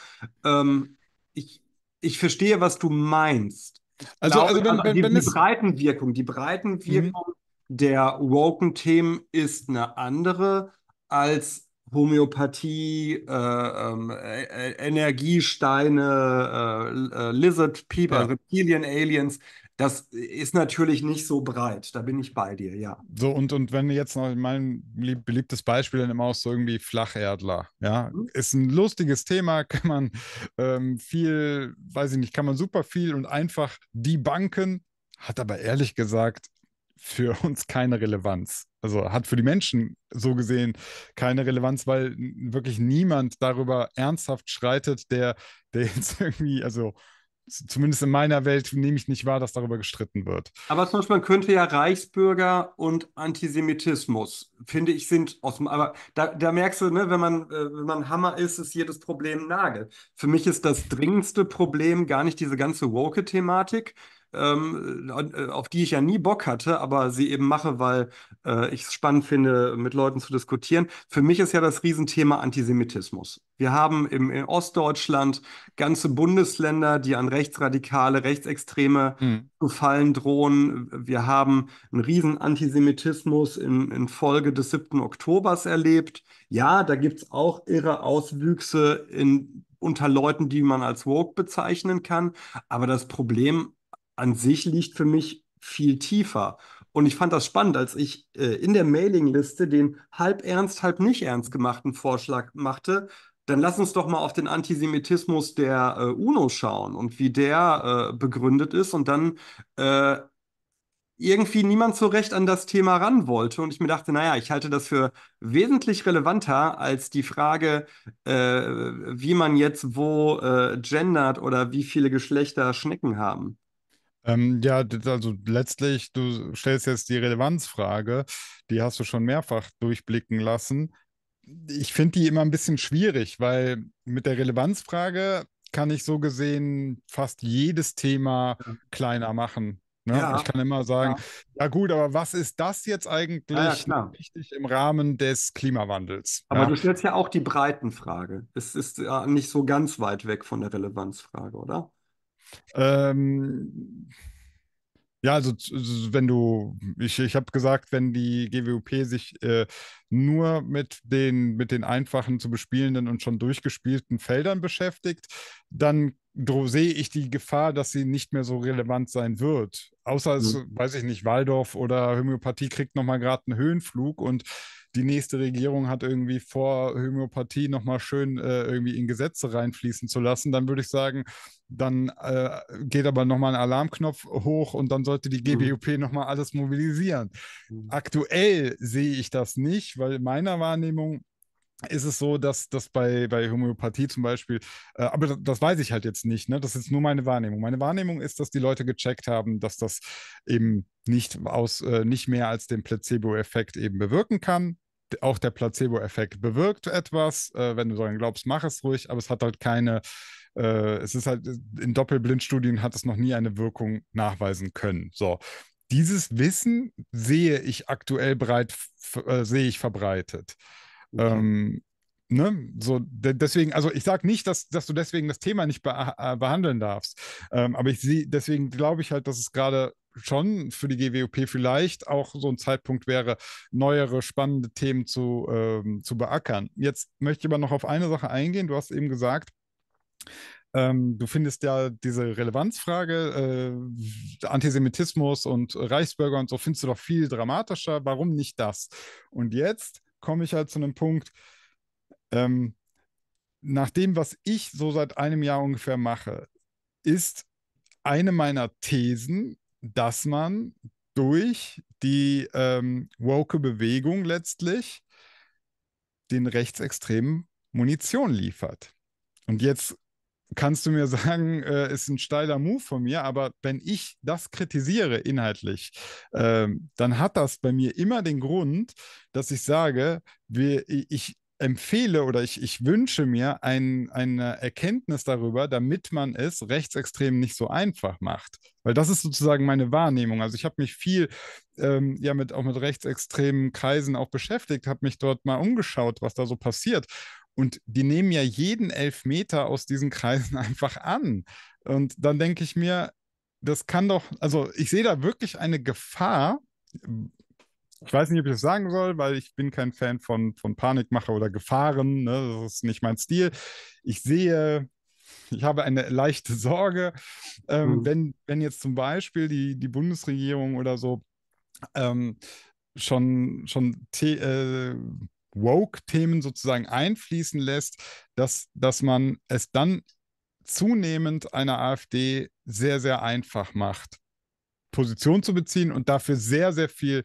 Ähm, ich, ich verstehe, was du meinst. Also, glaube, also wenn, wenn, die, wenn die Breitenwirkung, die Breitenwirkung mhm. der woken Themen ist eine andere als Homöopathie, äh, äh, Energiesteine, äh, äh Lizard People, ja. Reptilian Aliens das ist natürlich nicht so breit. Da bin ich bei dir, ja. So, und, und wenn jetzt noch mein beliebtes Beispiel dann immer auch so irgendwie Flacherdler, ja, mhm. ist ein lustiges Thema, (laughs) kann man ähm, viel, weiß ich nicht, kann man super viel und einfach debunken, hat aber ehrlich gesagt für (laughs) uns keine Relevanz. Also hat für die Menschen so gesehen keine Relevanz, weil wirklich niemand darüber ernsthaft schreitet, der, der jetzt (laughs) irgendwie, also zumindest in meiner Welt nehme ich nicht wahr, dass darüber gestritten wird. Aber zum Beispiel, man könnte ja Reichsbürger und Antisemitismus, finde ich, sind aus dem. Aber da, da merkst du, ne, wenn man, äh, wenn man Hammer ist, ist jedes Problem Nagel. Für mich ist das dringendste Problem gar nicht diese ganze Woke-Thematik, ähm, äh, auf die ich ja nie Bock hatte, aber sie eben mache, weil äh, ich es spannend finde, mit Leuten zu diskutieren. Für mich ist ja das Riesenthema Antisemitismus. Wir haben im, in Ostdeutschland ganze Bundesländer, die an rechtsradikale, rechtsextreme mhm. Gefallen drohen. Wir haben einen riesen Antisemitismus in, in Folge des 7. Oktobers erlebt. Ja, da gibt es auch irre Auswüchse in, unter Leuten, die man als woke bezeichnen kann. Aber das Problem an sich liegt für mich viel tiefer. Und ich fand das spannend, als ich äh, in der Mailingliste den halb ernst, halb nicht ernst gemachten Vorschlag machte, dann lass uns doch mal auf den Antisemitismus der äh, UNO schauen und wie der äh, begründet ist. Und dann äh, irgendwie niemand so recht an das Thema ran wollte. Und ich mir dachte, naja, ich halte das für wesentlich relevanter als die Frage, äh, wie man jetzt wo äh, gendert oder wie viele Geschlechter Schnecken haben. Ähm, ja, also letztlich, du stellst jetzt die Relevanzfrage, die hast du schon mehrfach durchblicken lassen. Ich finde die immer ein bisschen schwierig, weil mit der Relevanzfrage kann ich so gesehen fast jedes Thema ja. kleiner machen. Ne? Ja. Ich kann immer sagen, ja. ja. gut, aber was ist das jetzt eigentlich wichtig im Rahmen des Klimawandels? Aber du stellst ja auch die Breitenfrage. Es ist ja äh, nicht so ganz weit weg von der Relevanzfrage, oder? Ähm, ja, also wenn du, ich, ich habe gesagt, wenn die GWP sich äh, nur mit den, mit den einfachen zu bespielenden und schon durchgespielten Feldern beschäftigt, dann sehe ich die Gefahr, dass sie nicht mehr so relevant sein wird. Außer, mhm. es, weiß ich nicht, Waldorf oder Homöopathie kriegt nochmal gerade einen Höhenflug und die nächste Regierung hat irgendwie vor, Homöopathie nochmal schön äh, irgendwie in Gesetze reinfließen zu lassen, dann würde ich sagen, dann äh, geht aber nochmal ein Alarmknopf hoch und dann sollte die GBUP mhm. nochmal alles mobilisieren. Mhm. Aktuell sehe ich das nicht, weil meiner Wahrnehmung ist es so, dass das bei, bei Homöopathie zum Beispiel, äh, aber das, das, weiß ich halt jetzt nicht, ne? das ist nur meine Wahrnehmung. Meine Wahrnehmung ist, dass die Leute gecheckt haben, dass das eben nicht, aus, äh, nicht mehr als den Placebo-Effekt eben bewirken kann auch der Placebo-Effekt bewirkt etwas. Äh, wenn du daran glaubst, mach es ruhig, aber es hat halt keine, äh, es ist halt, in Doppelblindstudien hat es noch nie eine Wirkung nachweisen können. So. Dieses Wissen sehe ich aktuell breit, äh, sehe ich verbreitet. Okay. Ähm, Ne? So, de deswegen, also ich sage nicht, dass, dass du deswegen das Thema nicht be äh, behandeln darfst. Ähm, aber ich sehe, deswegen glaube ich halt, dass es gerade schon für die GWOP vielleicht auch so ein Zeitpunkt wäre, neuere spannende Themen zu, ähm, zu beackern. Jetzt möchte ich aber noch auf eine Sache eingehen. Du hast eben gesagt, ähm, du findest ja diese Relevanzfrage, äh, Antisemitismus und Reichsbürger und so, findest du doch viel dramatischer. Warum nicht das? Und jetzt komme ich halt zu einem Punkt, ähm, nach dem, was ich so seit einem Jahr ungefähr mache, ist eine meiner Thesen, dass man durch die ähm, woke Bewegung letztlich den Rechtsextremen Munition liefert. Und jetzt kannst du mir (laughs) sagen, äh, ist ein steiler Move von mir, aber wenn ich das kritisiere inhaltlich, äh, dann hat das bei mir immer den Grund, dass ich sage, wir, ich empfehle oder ich, ich wünsche mir ein, eine Erkenntnis darüber, damit man es rechtsextrem nicht so einfach macht. Weil das ist sozusagen meine Wahrnehmung. Also ich habe mich viel ähm, ja mit, auch mit rechtsextremen Kreisen auch beschäftigt, habe mich dort mal umgeschaut, was da so passiert. Und die nehmen ja jeden Elfmeter aus diesen Kreisen (laughs) einfach an. Und dann denke ich mir, das kann doch, also ich sehe da wirklich eine Gefahr, ich weiß nicht, ob ich das sagen soll, weil ich bin kein Fan von, von Panikmache oder Gefahren. Ne? Das ist nicht mein Stil. Ich sehe, ich habe eine leichte Sorge, ähm, mhm. wenn, wenn jetzt zum Beispiel die, die Bundesregierung oder so ähm, schon, schon äh, Woke-Themen sozusagen einfließen lässt, dass, dass man es dann zunehmend einer AfD sehr, sehr einfach macht. Position zu beziehen und dafür sehr, sehr viel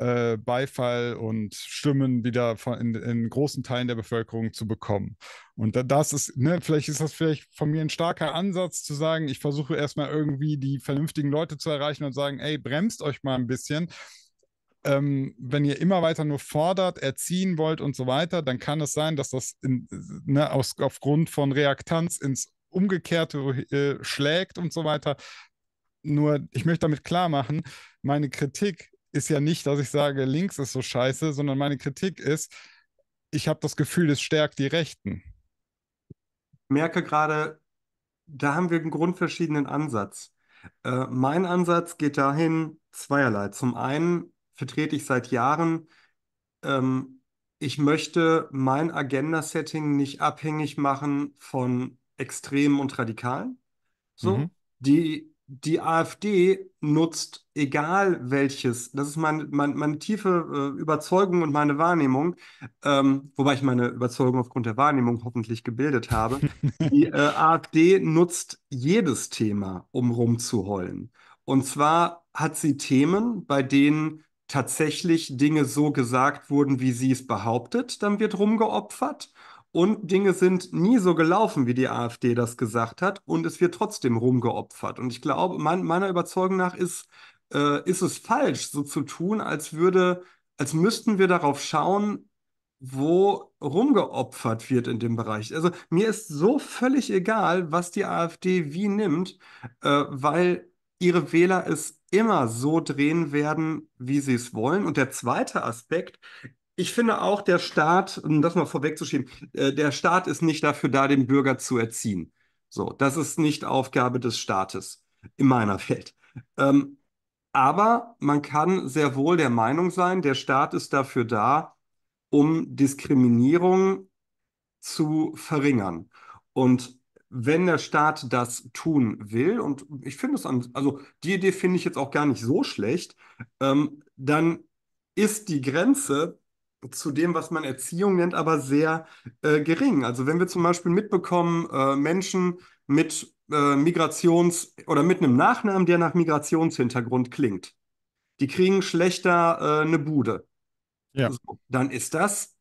äh, Beifall und Stimmen wieder von, in, in, großen Teilen der Bevölkerung zu bekommen. Und das ist, ne, vielleicht ist das vielleicht von mir ein starker Ansatz zu sagen, ich versuche erstmal irgendwie die vernünftigen Leute zu erreichen und sagen, ey, bremst euch mal ein bisschen. Ähm, wenn ihr immer weiter nur fordert, erziehen wollt und so weiter, dann kann es sein, dass das in, ne, aus, aufgrund von Reaktanz ins Umgekehrte äh, schlägt und so weiter. Nur, ich möchte damit klar machen, meine Kritik ist ja nicht, dass ich sage, links ist so scheiße, sondern meine Kritik ist, ich habe das Gefühl, es stärkt die Rechten. Ich merke gerade, da haben wir einen grundverschiedenen Ansatz. Äh, mein Ansatz geht dahin zweierlei. Zum einen vertrete ich seit Jahren, ähm, ich möchte mein Agenda-Setting nicht abhängig machen von Extremen und Radikalen. So, mhm. die die AfD nutzt, egal welches, das ist mein, mein, meine tiefe äh, Überzeugung und meine Wahrnehmung, ähm, wobei ich meine Überzeugung aufgrund der Wahrnehmung hoffentlich gebildet habe, (laughs) die äh, AfD nutzt jedes Thema, um rumzuheulen. Und zwar hat sie Themen, bei denen tatsächlich Dinge so gesagt wurden, wie sie es behauptet, dann wird rumgeopfert. Und Dinge sind nie so gelaufen, wie die AfD das gesagt hat. Und es wird trotzdem rumgeopfert. Und ich glaube, mein, meiner Überzeugung nach ist, äh, ist es falsch, so zu tun, als würde, als müssten wir darauf schauen, wo rumgeopfert wird in dem Bereich. Also mir ist so völlig egal, was die AfD wie nimmt, äh, weil ihre Wähler es immer so drehen werden, wie sie es wollen. Und der zweite Aspekt ich finde auch, der Staat, um das mal vorwegzuschieben, äh, der Staat ist nicht dafür da, den Bürger zu erziehen. So, das ist nicht Aufgabe des Staates in meiner Welt. Ähm, aber man kann sehr wohl der Meinung sein, der Staat ist dafür da, um Diskriminierung zu verringern. Und wenn der Staat das tun will, und ich finde es, also die Idee finde ich jetzt auch gar nicht so schlecht, ähm, dann ist die Grenze zu dem, was man Erziehung nennt, aber sehr äh, gering. Also wenn wir zum Beispiel mitbekommen, äh, Menschen mit äh, Migrations- oder mit einem Nachnamen, der nach Migrationshintergrund klingt, die kriegen schlechter äh, eine Bude. Ja. So, dann ist das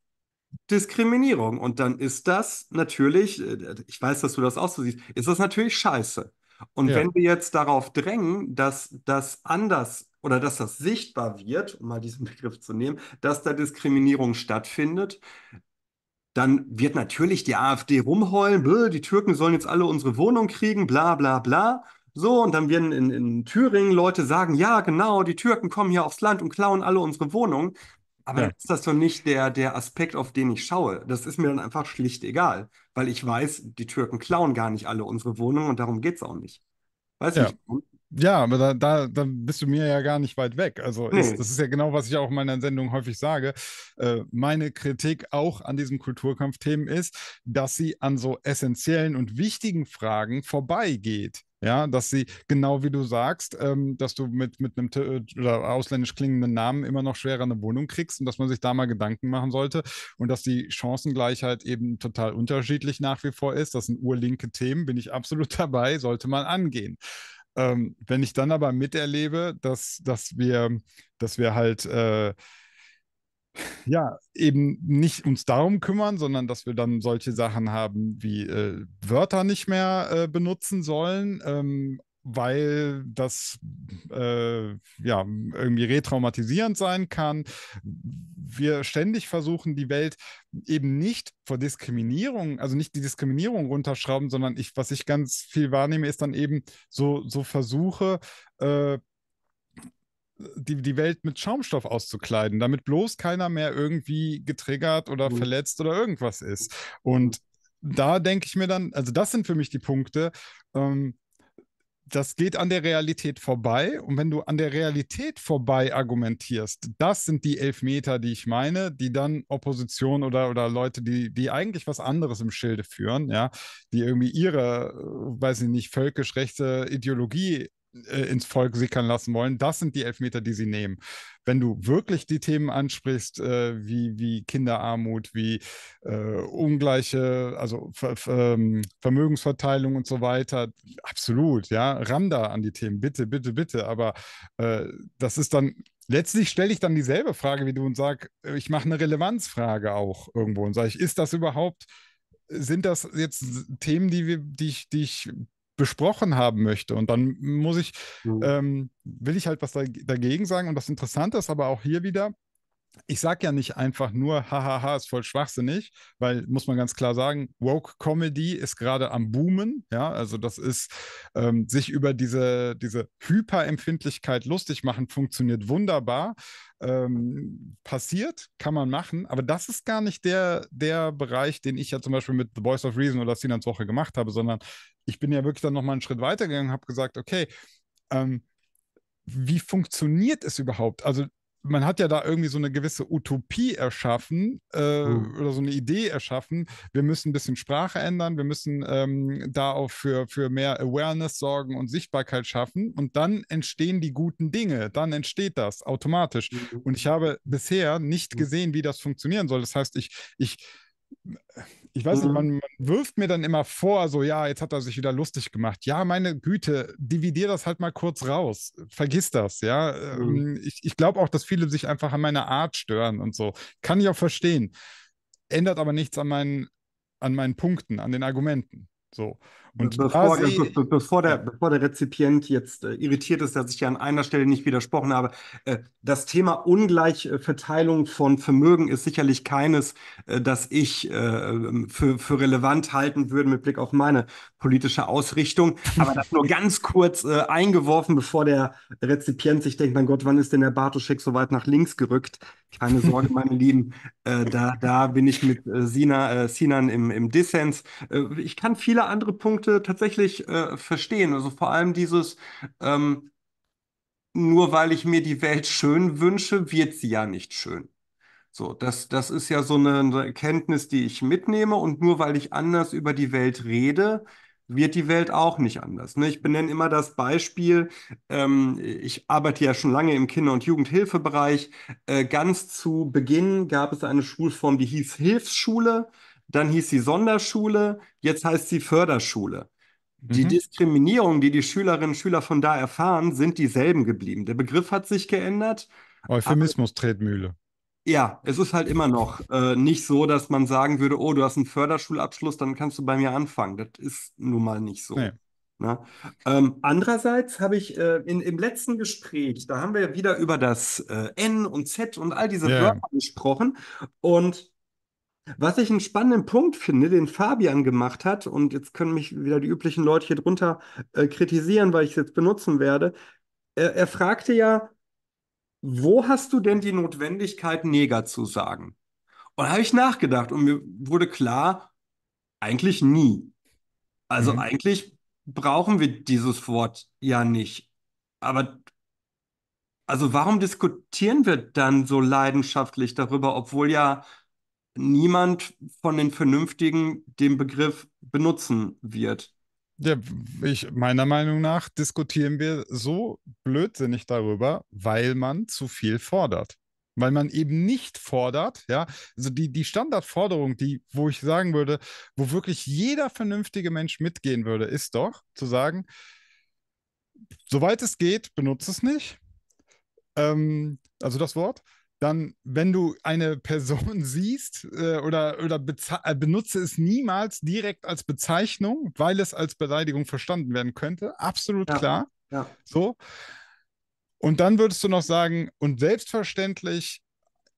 Diskriminierung und dann ist das natürlich, äh, ich weiß, dass du das auch so siehst, ist das natürlich scheiße. Und ja. wenn wir jetzt darauf drängen, dass das anders oder dass das sichtbar wird, um mal diesen (laughs) Begriff zu nehmen, dass da Diskriminierung stattfindet, dann wird natürlich die AfD rumheulen, die Türken sollen jetzt alle unsere Wohnung kriegen, bla bla bla. So, und dann werden in, in Thüringen Leute sagen, ja, genau, die Türken kommen hier aufs Land und klauen alle unsere Wohnungen. Aber ja. ist das doch nicht der, der Aspekt, auf den ich schaue. Das ist mir dann einfach schlicht egal, weil ich weiß, die Türken klauen gar nicht alle unsere Wohnungen und darum geht es auch nicht. Weißt du, ja. Ja, aber da, da, da bist du mir ja gar nicht weit weg. Also hm. ist, das ist ja genau, was ich auch in meiner Sendung häufig sage. Äh, meine Kritik auch an diesem Kulturkampfthemen ist, dass sie an so essentiellen und wichtigen Fragen vorbeigeht. Ja, dass sie, genau wie du sagst, ähm, dass du mit, mit einem oder ausländisch klingenden Namen immer noch schwerer eine Wohnung kriegst und dass man sich da mal Gedanken machen sollte und dass die Chancengleichheit eben total unterschiedlich nach wie vor ist. Das sind urlinke Themen, bin ich absolut (laughs) dabei, sollte man angehen. Ähm, wenn ich dann aber miterlebe, dass, dass, wir, dass wir halt äh, ja, eben nicht uns darum kümmern, sondern dass wir dann solche Sachen haben wie äh, Wörter nicht mehr äh, benutzen sollen, ähm, weil das äh, ja irgendwie retraumatisierend sein kann. Wir ständig versuchen, die Welt eben nicht vor Diskriminierung, also nicht die Diskriminierung runterschrauben, sondern ich, was ich ganz viel wahrnehme, ist dann eben so, so Versuche, äh, die, die Welt mit Schaumstoff auszukleiden, damit bloß keiner mehr irgendwie getriggert oder mhm. verletzt oder irgendwas ist. Mhm. Und da denke ich mir dann, also das sind für mich die Punkte, ähm, das geht an der Realität vorbei. Und wenn du an der Realität vorbei argumentierst, das sind die Elfmeter, die ich meine, die dann Opposition oder, oder Leute, die, die eigentlich was anderes im Schilde führen, ja, die irgendwie ihre, äh, weiß ich nicht, völkisch rechte Ideologie äh, ins Volk sickern lassen wollen. Das sind die Elfmeter, die sie nehmen. Wenn du wirklich die Themen ansprichst, äh, wie, wie Kinderarmut, wie äh, ungleiche, also Ver, Ver, ähm, Vermögensverteilung und so weiter, absolut, ja, ran da an die Themen, bitte, bitte, bitte. Aber äh, das ist dann letztlich stelle ich dann dieselbe Frage wie du und sage, äh, ich mache eine Relevanzfrage auch irgendwo und sage ist das überhaupt, sind das jetzt Themen, die, wir, die, ich, die ich besprochen haben möchte. Und dann muss ich, mhm. ähm, will ich halt was dagegen sagen. Und das Interessante ist aber auch hier wieder, ich sage ja nicht einfach nur, hahaha, ist voll schwachsinnig, weil muss man ganz klar sagen, woke Comedy ist gerade am Boomen. Ja, also das ist ähm, sich über diese, diese Hyperempfindlichkeit lustig machen, funktioniert wunderbar. Ähm, passiert, kann man machen, aber das ist gar nicht der, der Bereich, den ich ja zum Beispiel mit The Voice of Reason oder Sinans Woche gemacht habe, sondern ich bin ja wirklich dann nochmal einen Schritt weitergegangen und habe gesagt, okay, ähm, wie funktioniert es überhaupt? Also man hat ja da irgendwie so eine gewisse Utopie erschaffen äh, mhm. oder so eine Idee erschaffen. Wir müssen ein bisschen Sprache ändern, wir müssen ähm, da auch für, für mehr Awareness sorgen und Sichtbarkeit schaffen. Und dann entstehen die guten Dinge, dann entsteht das automatisch. Mhm. Und ich habe bisher nicht mhm. gesehen, wie das funktionieren soll. Das heißt, ich, ich ich weiß nicht, mhm. man, man, wirft mir dann immer vor, so, ja, jetzt hat er sich wieder lustig gemacht. Ja, meine Güte, dividier das halt mal kurz raus. Vergiss das, ja. Mhm. Ähm, ich, ich glaube auch, dass viele sich einfach an meiner Art stören und so. Kann ich auch verstehen. Ändert aber nichts an meinen, an meinen Punkten, an den Argumenten. So. Und bevor, da sie, be, bevor, der, bevor der Rezipient jetzt äh, irritiert ist, dass ich ja an einer Stelle nicht widersprochen habe, äh, das Thema Ungleichverteilung von Vermögen ist sicherlich keines, äh, das ich äh, für, für relevant halten würde mit Blick auf meine politische Ausrichtung. Aber das nur ganz kurz äh, eingeworfen, bevor der Rezipient sich denkt, mein Gott, wann ist denn der Bartoschek so weit nach links gerückt? Keine Sorge, meine Lieben, äh, da, da bin ich mit äh, Sina, Sinan im, im Dissens. ich kann viele andere Punkte Punkte tatsächlich äh, verstehen. Also vor allem dieses, ähm, nur weil ich mir die Welt schön wünsche, wird sie ja nicht schön. So, das, das ist ja so eine, Erkenntnis, die ich mitnehme. Und nur weil ich anders über die Welt rede, wird die Welt auch nicht anders. Ne? Ich benenne immer das Beispiel, ähm, ich arbeite ja schon lange im Kinder- und Jugendhilfebereich. Äh, ganz zu Beginn gab es eine Schulform, die hieß Hilfsschule dann hieß sie Sonderschule, jetzt heißt sie Förderschule. Die mhm. Diskriminierung, die die Schülerinnen und Schüler von da erfahren, sind dieselben geblieben. Der Begriff hat sich geändert. Euphemismus Tretmühle. Ja, es ist halt immer noch äh, nicht so, dass man sagen würde, oh, du hast einen Förderschulabschluss, dann kannst du bei mir anfangen. Das ist nun mal nicht so. Nee. Ne? Ähm, andererseits habe ich äh, in, im letzten Gespräch, da haben wir wieder über das äh, N und Z und all diese yeah. Wörter gesprochen. Und was ich einen spannenden Punkt finde, den Fabian gemacht hat, und jetzt können mich wieder die üblichen Leute hier drunter äh, kritisieren, weil ich es jetzt benutzen werde. Er, er fragte ja, wo hast du denn die Notwendigkeit, Neger zu sagen? Und da habe ich nachgedacht und mir wurde klar, eigentlich nie. Also mhm. eigentlich brauchen wir dieses Wort ja nicht. Aber also warum diskutieren wir dann so leidenschaftlich darüber, obwohl ja niemand von den Vernünftigen den Begriff benutzen wird. Ja, ich, meiner Meinung nach diskutieren wir so blödsinnig darüber, weil man zu viel fordert. Weil man eben nicht fordert, ja, also die, die Standardforderung, die, wo ich sagen würde, wo wirklich jeder vernünftige Mensch mitgehen würde, ist doch zu sagen, soweit es geht, benutze es nicht. Ähm, also das Wort dann, wenn du eine Person (laughs) siehst äh, oder, oder äh, benutze es niemals direkt als Bezeichnung, weil es als Beleidigung verstanden werden könnte. Absolut ja, klar. Ja. So. Und dann würdest du noch sagen, und selbstverständlich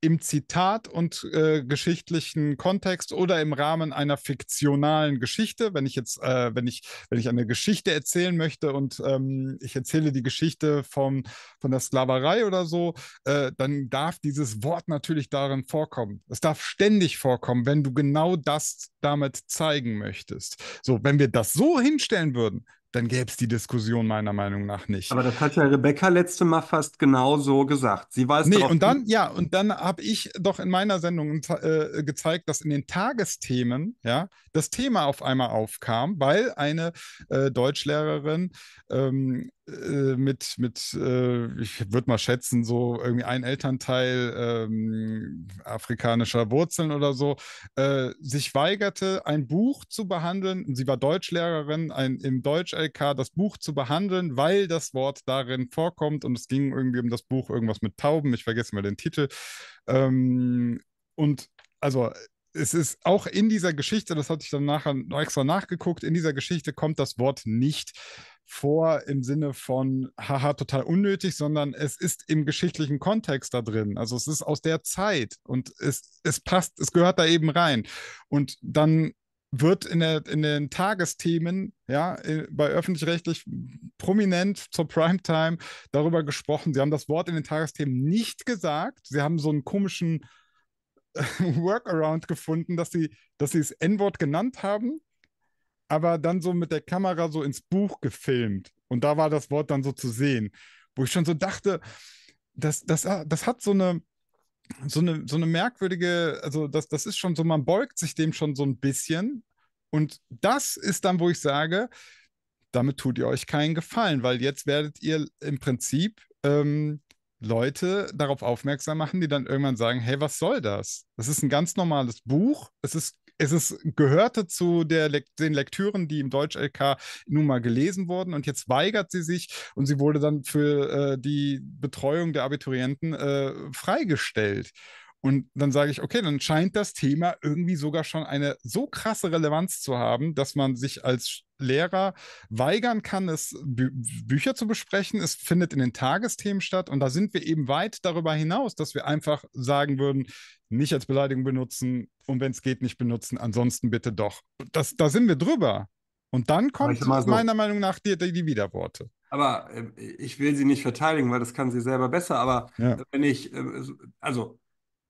im Zitat und äh, geschichtlichen Kontext oder im Rahmen einer fiktionalen Geschichte. Wenn ich jetzt, äh, wenn ich, wenn ich eine Geschichte erzählen möchte und ähm, ich erzähle die Geschichte vom, von der Sklaverei oder so, äh, dann darf dieses Wort natürlich darin vorkommen. Es darf ständig vorkommen, wenn du genau das damit zeigen möchtest. So, wenn wir das so hinstellen würden, dann gäbe es die Diskussion meiner Meinung nach nicht. Aber das hat ja Rebecca letzte Mal fast genau so gesagt. Sie weiß nee, und dann, ja, und dann habe ich doch in meiner Sendung äh, gezeigt, dass in den Tagesthemen, ja, das Thema auf einmal aufkam, weil eine äh, Deutschlehrerin ähm, äh, mit, mit äh, ich würde mal schätzen, so irgendwie ein Elternteil ähm, afrikanischer Wurzeln oder so, äh, sich weigerte, ein Buch zu behandeln. Sie war Deutschlehrerin ein, im Deutsch-LK, das Buch zu behandeln, weil das Wort darin vorkommt und es ging irgendwie um das Buch irgendwas mit Tauben, ich vergesse mal den Titel. Ähm, und also es ist auch in dieser Geschichte, das hatte ich dann nachher extra nachgeguckt, in dieser Geschichte kommt das Wort nicht vor im Sinne von, haha, total unnötig, sondern es ist im geschichtlichen Kontext da drin. Also es ist aus der Zeit und es, es passt, es gehört da eben rein. Und dann wird in, der, in den Tagesthemen, ja, äh, bei öffentlich-rechtlich prominent zur Primetime darüber gesprochen. Sie haben das Wort in den Tagesthemen nicht gesagt. Sie haben so einen komischen äh, (laughs) Workaround gefunden, dass sie, dass sie das N-Wort genannt haben, aber dann so mit der Kamera so ins Buch gefilmt. Und da war das Wort dann so zu sehen, wo ich schon so dachte, das, das, das hat so eine, so eine, so eine merkwürdige, also das, das ist schon so, man beugt sich dem schon so ein bisschen. Und das ist dann, wo ich sage, damit tut ihr euch keinen Gefallen, weil jetzt werdet ihr im Prinzip ähm, Leute darauf aufmerksam machen, die dann irgendwann sagen, hey, was soll das? Das ist ein ganz normales Buch, es ist es ist, gehörte zu der, den Lektüren, die im Deutsch-LK nun mal gelesen wurden und jetzt weigert sie sich und sie wurde dann für äh, die Betreuung der Abiturienten äh, freigestellt. Und dann sage ich, okay, dann scheint das Thema irgendwie sogar schon eine so krasse Relevanz zu haben, dass man sich als Lehrer weigern kann, es Bü Bücher zu besprechen. Es findet in den Tagesthemen statt und da sind wir eben weit darüber hinaus, dass wir einfach sagen würden, nicht als Beleidigung benutzen und wenn es geht, nicht benutzen, ansonsten bitte doch. Das, da sind wir drüber. Und dann kommt so. meiner Meinung nach die, die Widerworte. Aber äh, ich will sie nicht verteidigen, weil das kann sie selber besser. Aber ja. wenn ich, äh, also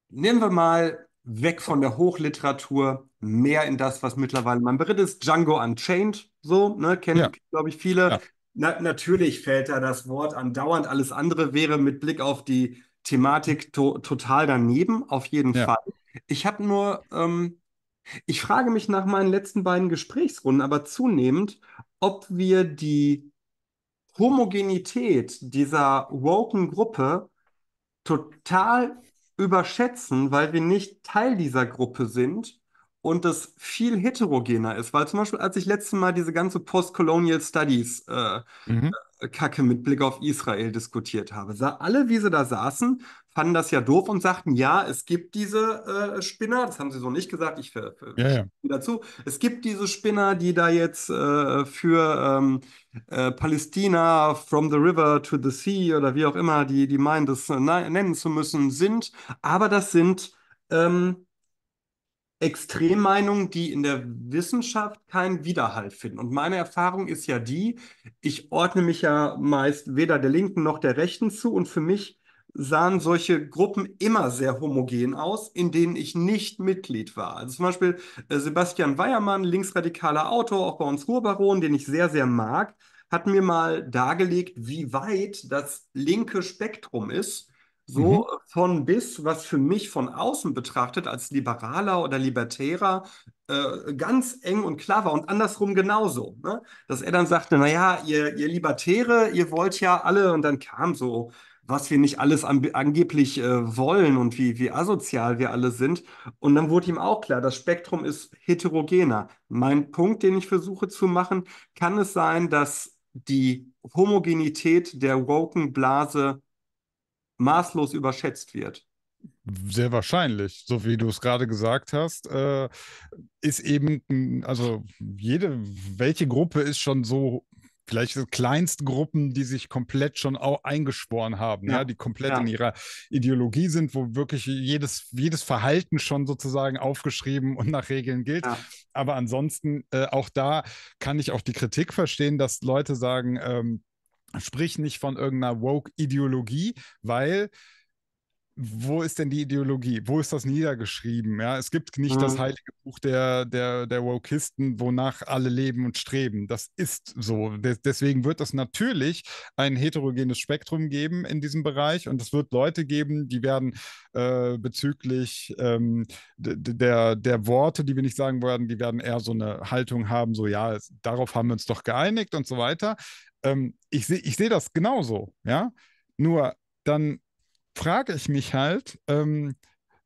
nehmen wir mal weg von der Hochliteratur, mehr in das, was mittlerweile mein berät ist. Django Unchained, so, ne, kennen, ja. glaube ich, viele. Ja. Na, natürlich fällt da das Wort andauernd. Alles andere wäre mit Blick auf die Thematik to total daneben, auf jeden ja. Fall. Ich habe nur, ähm, ich frage mich nach meinen letzten beiden Gesprächsrunden, aber zunehmend, ob wir die Homogenität dieser woken Gruppe total überschätzen, weil wir nicht Teil dieser Gruppe sind und das viel heterogener ist. Weil zum Beispiel, als ich letztes Mal diese ganze Postcolonial Studies äh, mhm. Kacke mit Blick auf Israel diskutiert habe. Alle, wie sie da saßen, fanden das ja doof und sagten, ja, es gibt diese äh, Spinner, das haben sie so nicht gesagt, ich für, für ja, ja. dazu, es gibt diese Spinner, die da jetzt äh, für ähm, äh, Palästina from the river to the sea oder wie auch immer, die, die meinen, das äh, nennen zu müssen, sind, aber das sind ähm, Extremmeinungen, die in der Wissenschaft keinen Widerhall finden. Und meine Erfahrung ist ja die, ich ordne mich ja meist weder der Linken noch der Rechten zu und für mich sahen solche Gruppen immer sehr homogen aus, in denen ich nicht Mitglied war. Also zum Beispiel äh, Sebastian Weiermann, linksradikaler Autor, auch bei uns Ruhrbaron, den ich sehr, sehr mag, hat mir mal dargelegt, wie weit das linke Spektrum ist so mhm. von bis, was für mich von außen betrachtet als Liberaler oder Libertärer äh, ganz eng und klar war und andersrum genauso. Ne? Dass er dann sagte, naja, ihr, ihr Libertäre, ihr wollt ja alle und dann kam so, was wir nicht alles an, angeblich äh, wollen und wie, wie asozial wir alle sind. Und dann wurde ihm auch klar, das Spektrum ist heterogener. Mein Punkt, den ich versuche zu machen, kann es sein, dass die Homogenität der Woken-Blase maßlos überschätzt wird. Sehr wahrscheinlich, so wie du es gerade gesagt hast, äh, ist eben, also jede, welche Gruppe ist schon so vielleicht Kleinstgruppen, die sich komplett schon auch eingeschworen haben, ja. Ja, die komplett ja. in ihrer Ideologie sind, wo wirklich jedes, jedes Verhalten schon sozusagen aufgeschrieben und nach Regeln gilt. Aber ansonsten, äh, auch da kann ich auch die Kritik verstehen, dass Leute sagen, ähm, Sprich nicht von irgendeiner Woke-Ideologie, weil wo ist denn die Ideologie? Wo ist das niedergeschrieben? Ja, es gibt nicht mhm. das heilige Buch der, der, der Wokisten, wonach alle leben und streben. Das ist so. De deswegen wird es natürlich ein heterogenes Spektrum geben in diesem Bereich und es wird Leute geben, die werden äh, bezüglich ähm, der, der Worte, die wir nicht sagen werden, die werden eher so eine Haltung haben, so ja, darauf haben wir uns doch geeinigt und so weiter ähm, ich sehe ich seh das genauso, ja. Nur dann frage ich mich halt, ähm,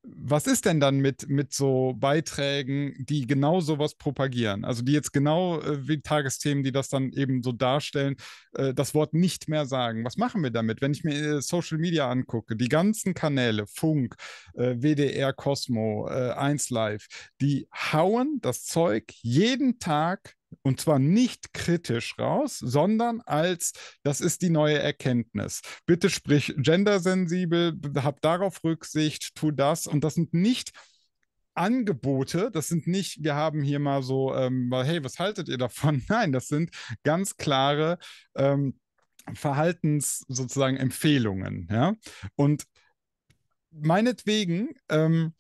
was ist denn dann mit, mit so Beiträgen, die genau sowas propagieren? Also die jetzt genau äh, wie Tagesthemen, die das dann eben so darstellen, äh, das Wort nicht mehr sagen. Was machen wir damit? Wenn ich mir äh, Social Media angucke, die ganzen Kanäle, Funk, äh, WDR, Cosmo, äh, 1Live, die hauen das Zeug jeden Tag und zwar nicht kritisch raus, sondern als, das ist die neue Erkenntnis. Bitte sprich gendersensibel, hab darauf Rücksicht, tu das. Und das sind nicht Angebote, das sind nicht, wir haben hier mal so, ähm, hey, was haltet ihr davon? (laughs) Nein, das sind ganz klare ähm, Verhaltens sozusagen Empfehlungen. Ja? Und meinetwegen, ähm,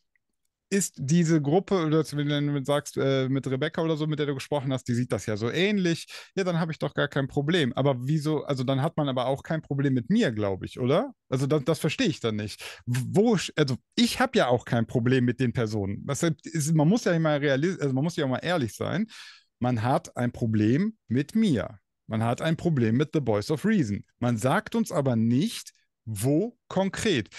ist diese Gruppe, wenn du sagst, äh, mit Rebecca oder so, mit der du gesprochen hast, die sieht das ja so ähnlich, ja, dann habe ich doch gar kein Problem. Aber wieso, also dann hat man aber auch kein Problem mit mir, glaube ich, oder? Also das, das verstehe ich dann nicht. Wo, also ich habe ja auch kein Problem mit den Personen. Das ist, man muss ja immer realistisch, also man muss ja auch mal ehrlich sein. Man hat ein Problem mit mir. Man hat ein Problem mit The Boys of Reason. Man sagt uns aber nicht, wo konkret?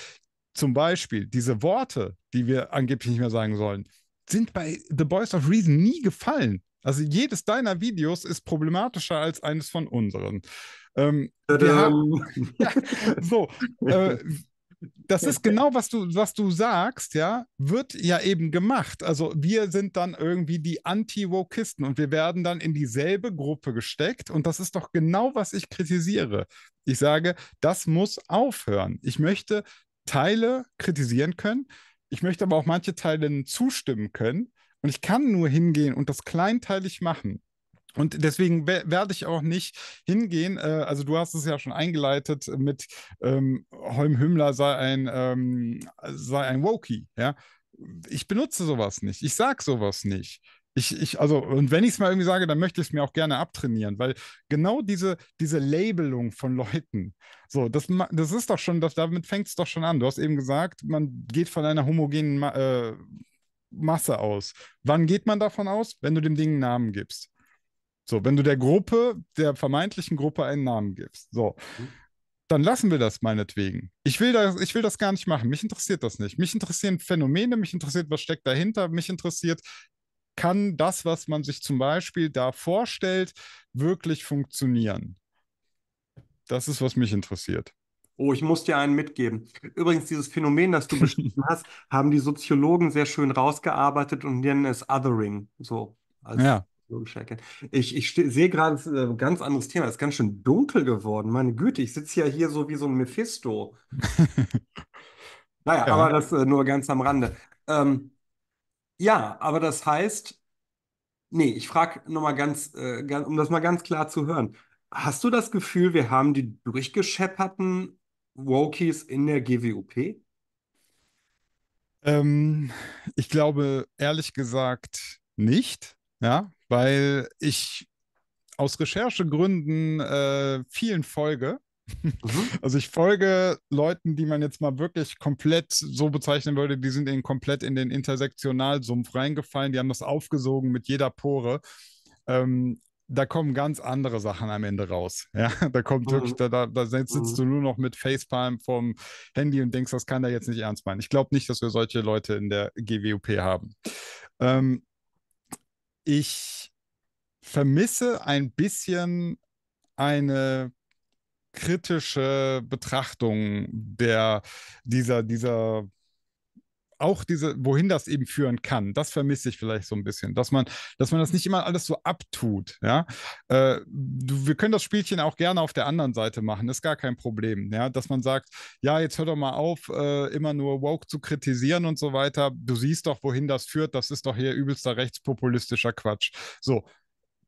zum Beispiel diese Worte, die wir angeblich nicht mehr sagen sollen, sind bei The Boys of Reason nie gefallen. Also jedes deiner Videos ist problematischer als eines von unseren. Ähm, haben, (laughs) ja, so, äh, das ist genau, was du, was du sagst, ja, wird ja eben gemacht. Also wir sind dann irgendwie die Anti-Wokisten und wir werden dann in dieselbe Gruppe gesteckt und das ist doch genau, was ich kritisiere. Ich sage, das muss aufhören. Ich möchte, Teile kritisieren können. Ich möchte aber auch manche Teile zustimmen können. Und ich kann nur hingehen und das kleinteilig machen. Und deswegen werde ich auch nicht hingehen. Äh, also du hast es ja schon eingeleitet mit ähm, Holm Hümmler sei ein, ähm, sei ein Wokey. Ja? Ich benutze sowas nicht. Ich sage sowas nicht. Ich, ich, also, und wenn ich es mal irgendwie sage, dann möchte ich es mir auch gerne abtrainieren, weil genau diese, diese Labelung von Leuten, so, das, das ist doch schon, das, damit fängt es doch schon an. Du hast eben gesagt, man geht von einer homogenen äh, Masse aus. Wann geht man davon aus? Wenn du dem Ding einen Namen gibst. So, wenn du der Gruppe, der vermeintlichen Gruppe einen Namen gibst. So. Mhm. dann lassen wir das meinetwegen. Ich will das, ich will das gar nicht machen. Mich interessiert das nicht. Mich interessieren Phänomene, mich interessiert, was steckt dahinter, mich interessiert, kann das, was man sich zum Beispiel da vorstellt, wirklich funktionieren? Das ist, was mich interessiert. Oh, ich muss dir einen mitgeben. Übrigens, dieses Phänomen, das du beschrieben (laughs) hast, haben die Soziologen sehr schön rausgearbeitet und nennen es Othering. So, als ja. Ich, ich sehe gerade ein äh, ganz anderes Thema. Es ist ganz schön dunkel geworden. Meine Güte, ich sitze ja hier so wie so ein Mephisto. (laughs) naja, ja. aber das äh, nur ganz am Rande. Ähm, ja, aber das heißt, nee, ich frage nochmal ganz, äh, ganz, um das mal ganz klar zu hören. Hast du das Gefühl, wir haben die durchgeschepperten Wokies in der GWOP? Ähm, ich glaube, ehrlich gesagt, nicht. Ja, weil ich aus Recherchegründen äh, vielen folge Mhm. (laughs) Also ich folge Leuten, die man jetzt mal wirklich komplett so bezeichnen würde, die sind eben komplett in den Intersektionalsumpf reingefallen, die haben das aufgesogen mit jeder Pore. Ähm, da kommen ganz andere Sachen am Ende raus. (laughs) Ja, da kommt mhm. wirklich, da, da, da sitzt mhm. du nur noch mit Facepalm vom Handy und denkst, das kann er jetzt nicht ernst meinen. Ich glaube nicht, dass wir solche Leute in der GWUP haben. Ähm, ich vermisse ein bisschen eine kritische Betrachtung der, dieser, dieser, auch diese, wohin das eben führen kann, das vermisse ich vielleicht so ein bisschen, dass man, dass man das nicht immer alles so abtut, ja. Äh, wir können das Spielchen auch gerne auf der anderen Seite machen, ist gar kein Problem, ja, dass man sagt, ja, jetzt hör doch mal auf, äh, immer nur woke zu kritisieren und so weiter. Du siehst doch, wohin das führt, das ist doch hier übelster rechtspopulistischer Quatsch. So,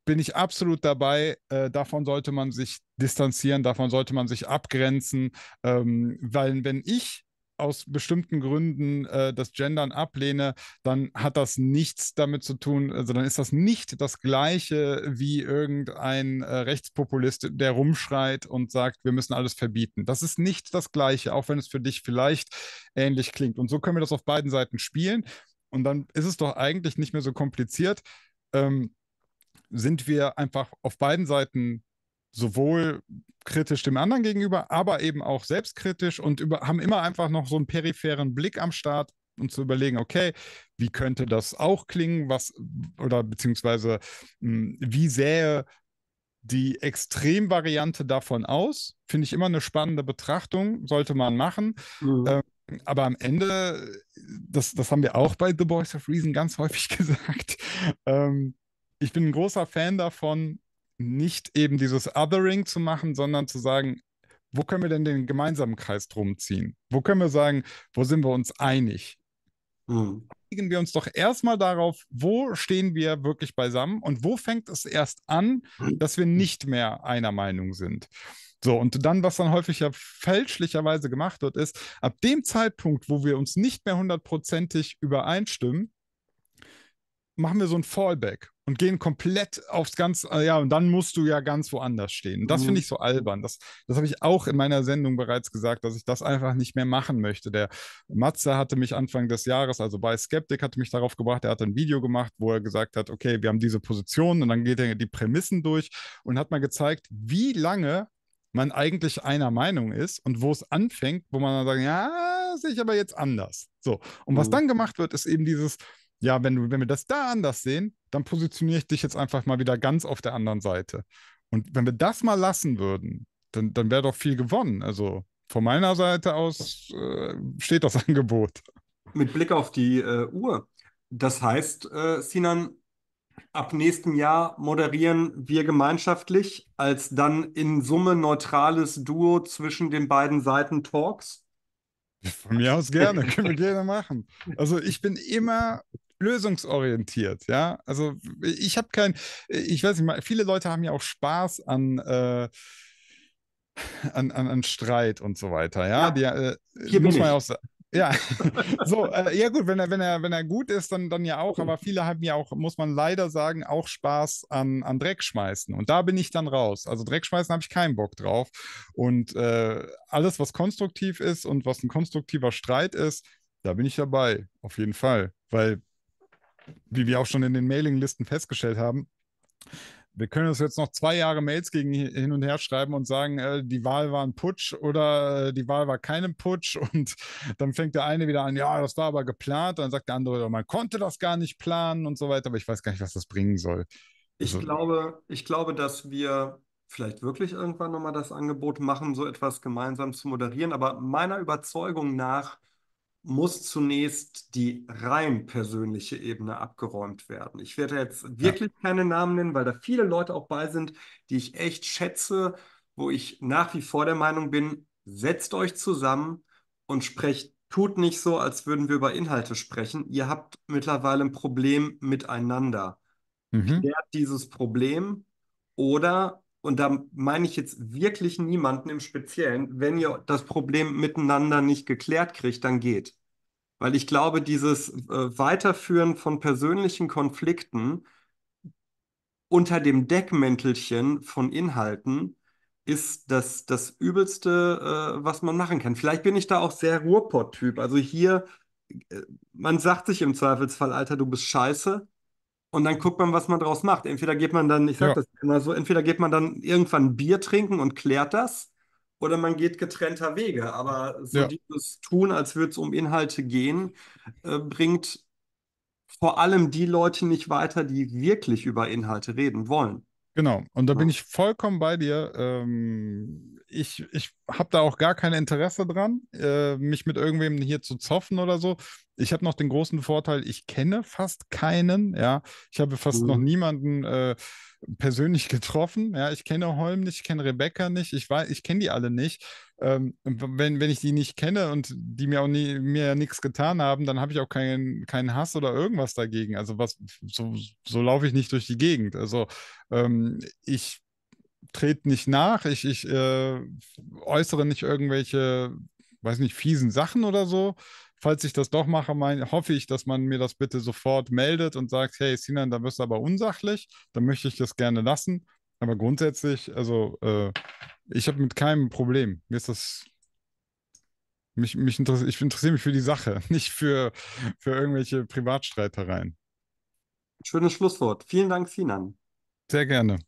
bin ich absolut dabei. Äh, davon sollte man sich distanzieren, davon sollte man sich abgrenzen, ähm, weil wenn ich aus bestimmten Gründen äh, das Gendern ablehne, dann hat das nichts damit zu tun, also dann ist das nicht das gleiche wie irgendein äh, Rechtspopulist, der rumschreit und sagt, wir müssen alles verbieten. Das ist nicht das gleiche, auch wenn es für dich vielleicht ähnlich klingt. Und so können wir das auf beiden Seiten spielen. Und dann ist es doch eigentlich nicht mehr so kompliziert. Ähm, sind wir einfach auf beiden Seiten sowohl kritisch dem anderen gegenüber, aber eben auch selbstkritisch und über, haben immer einfach noch so einen peripheren Blick am Start, um zu überlegen, okay, wie könnte das auch klingen, was oder beziehungsweise hm, wie sähe die Extremvariante davon aus, finde ich immer eine spannende Betrachtung, sollte man machen. Mhm. Ähm, aber am Ende, das, das haben wir auch bei The Boys of Reason ganz häufig (laughs) gesagt, ähm, ich bin ein großer Fan davon, nicht eben dieses Othering zu machen, sondern zu sagen, wo können wir denn den gemeinsamen Kreis drum ziehen? Wo können wir sagen, wo sind wir uns einig? Mhm. Einigen wir uns doch erstmal darauf, wo stehen wir wirklich beisammen und wo fängt es erst an, dass wir nicht mehr einer Meinung sind. So, und dann, was dann häufig ja fälschlicherweise gemacht wird, ist, ab dem Zeitpunkt, wo wir uns nicht mehr hundertprozentig übereinstimmen, machen wir so ein Fallback und gehen komplett aufs ganz, äh, ja, und dann musst du ja ganz woanders stehen. das mhm. finde ich so albern. Das, das habe ich auch in meiner Sendung bereits gesagt, dass ich das einfach nicht mehr machen möchte. Der Matze hatte mich Anfang des Jahres, also bei Skeptic, hatte mich darauf gebracht, er hat ein Video gemacht, wo er gesagt hat, okay, wir haben diese Position und dann geht er die Prämissen durch und hat mal gezeigt, wie lange man eigentlich einer Meinung ist und wo es anfängt, wo man dann sagt, ja, sehe ich aber jetzt anders. So. Und was mhm. dann gemacht wird, ist eben dieses, ja, wenn, du, wenn wir das da anders sehen, dann positioniere ich dich jetzt einfach mal wieder ganz auf der anderen Seite. Und wenn wir das mal lassen würden, dann, dann wäre doch viel gewonnen. Also von meiner Seite aus äh, steht das (laughs) Angebot. Mit Blick auf die äh, Uhr. Das heißt, äh, Sinan, ab nächstem Jahr moderieren wir gemeinschaftlich als dann in Summe neutrales Duo zwischen den beiden Seiten Talks? Von mir aus gerne, (laughs) können wir gerne machen. Also ich bin immer lösungsorientiert, ja. Also ich habe kein, ich weiß nicht mal, viele Leute haben ja auch Spaß an, äh, an, an, an, Streit und so weiter, ja. ja Die, äh, muss man ja auch sagen. Ja, (laughs) so, äh, ja gut, wenn er, wenn er, wenn er gut ist, dann, dann ja auch, hm. aber viele haben ja auch, muss man leider sagen, auch Spaß an, an Dreckschmeißen. Und da bin ich dann raus. Also Dreckschmeißen habe ich keinen Bock drauf. Und äh, alles, was konstruktiv ist und was ein konstruktiver Streit ist, da bin ich dabei, auf jeden Fall. Weil wie wir auch schon in den Mailinglisten festgestellt haben, wir können uns jetzt noch zwei Jahre Mails gegen hin und her schreiben und sagen, äh, die Wahl war ein Putsch oder äh, die Wahl war keinem Putsch. (laughs) Und dann fängt der eine wieder an, ja, das war aber geplant. Und dann sagt der andere, man konnte das gar nicht planen und so weiter. Aber ich weiß gar nicht, was das bringen soll. Ich, also, glaube, ich glaube, dass wir vielleicht wirklich irgendwann nochmal das Angebot machen, so etwas gemeinsam zu moderieren. Aber meiner Überzeugung nach muss zunächst die rein persönliche Ebene abgeräumt werden. Ich werde jetzt wirklich ja. keine Namen nennen, weil da viele Leute auch bei sind, die ich echt schätze, wo ich nach wie vor der Meinung bin, setzt euch zusammen und sprecht, tut nicht so, als würden wir über Inhalte sprechen. Ihr habt mittlerweile ein Problem miteinander. Mhm. Klärt dieses Problem oder, und da meine ich jetzt wirklich niemanden im Speziellen, wenn ihr das Problem miteinander nicht geklärt kriegt, dann geht. Weil ich glaube, dieses äh, Weiterführen von persönlichen Konflikten unter dem Deckmäntelchen von Inhalten ist das, das Übelste, äh, was man machen kann. Vielleicht bin ich da auch sehr Ruhrpott-Typ. Also hier, äh, man sagt sich im Zweifelsfall, Alter, du bist scheiße. Und dann guckt man, was man draus macht. Entweder geht man dann, ich sag ja. das immer so, entweder geht man dann irgendwann Bier trinken und klärt das oder man geht getrennter Wege. Aber so ja. dieses Tun, als würde es um Inhalte gehen, äh, bringt vor allem die Leute nicht weiter, die wirklich über Inhalte reden wollen. Genau, und da ja. bin ich vollkommen bei dir. Ähm, ich, ich habe da auch gar kein Interesse dran, äh, mich mit irgendwem hier zu zoffen oder so. Ich habe noch den großen Vorteil, ich kenne fast keinen, ja. Ich habe fast mhm. noch niemanden äh, persönlich (laughs) getroffen, ja. Ich kenne Holm nicht, ich kenne Rebecca nicht, ich weiß, ich kenne die alle nicht. Ähm, wenn, wenn ich die nicht kenne und die mir auch nie, mir ja nichts getan haben, dann habe ich auch keinen, keinen Hass oder irgendwas dagegen. Also was, so, so laufe ich nicht durch die Gegend. Also ähm, ich trete nicht nach, ich, ich äh, äußere nicht irgendwelche, weiß nicht, fiesen Sachen oder so. Falls ich das doch mache, mein, hoffe ich, dass man mir das bitte sofort meldet und sagt, hey Sinan, da wirst du aber unsachlich, dann möchte ich das gerne lassen. Aber grundsätzlich, also äh, ich habe mit keinem Problem. Mir ist das mich, mich interess ich interessiere mich für die Sache, (laughs) nicht für, für irgendwelche Privatstreitereien. Schönes Schlusswort. Vielen Dank, Sinan. Sehr gerne.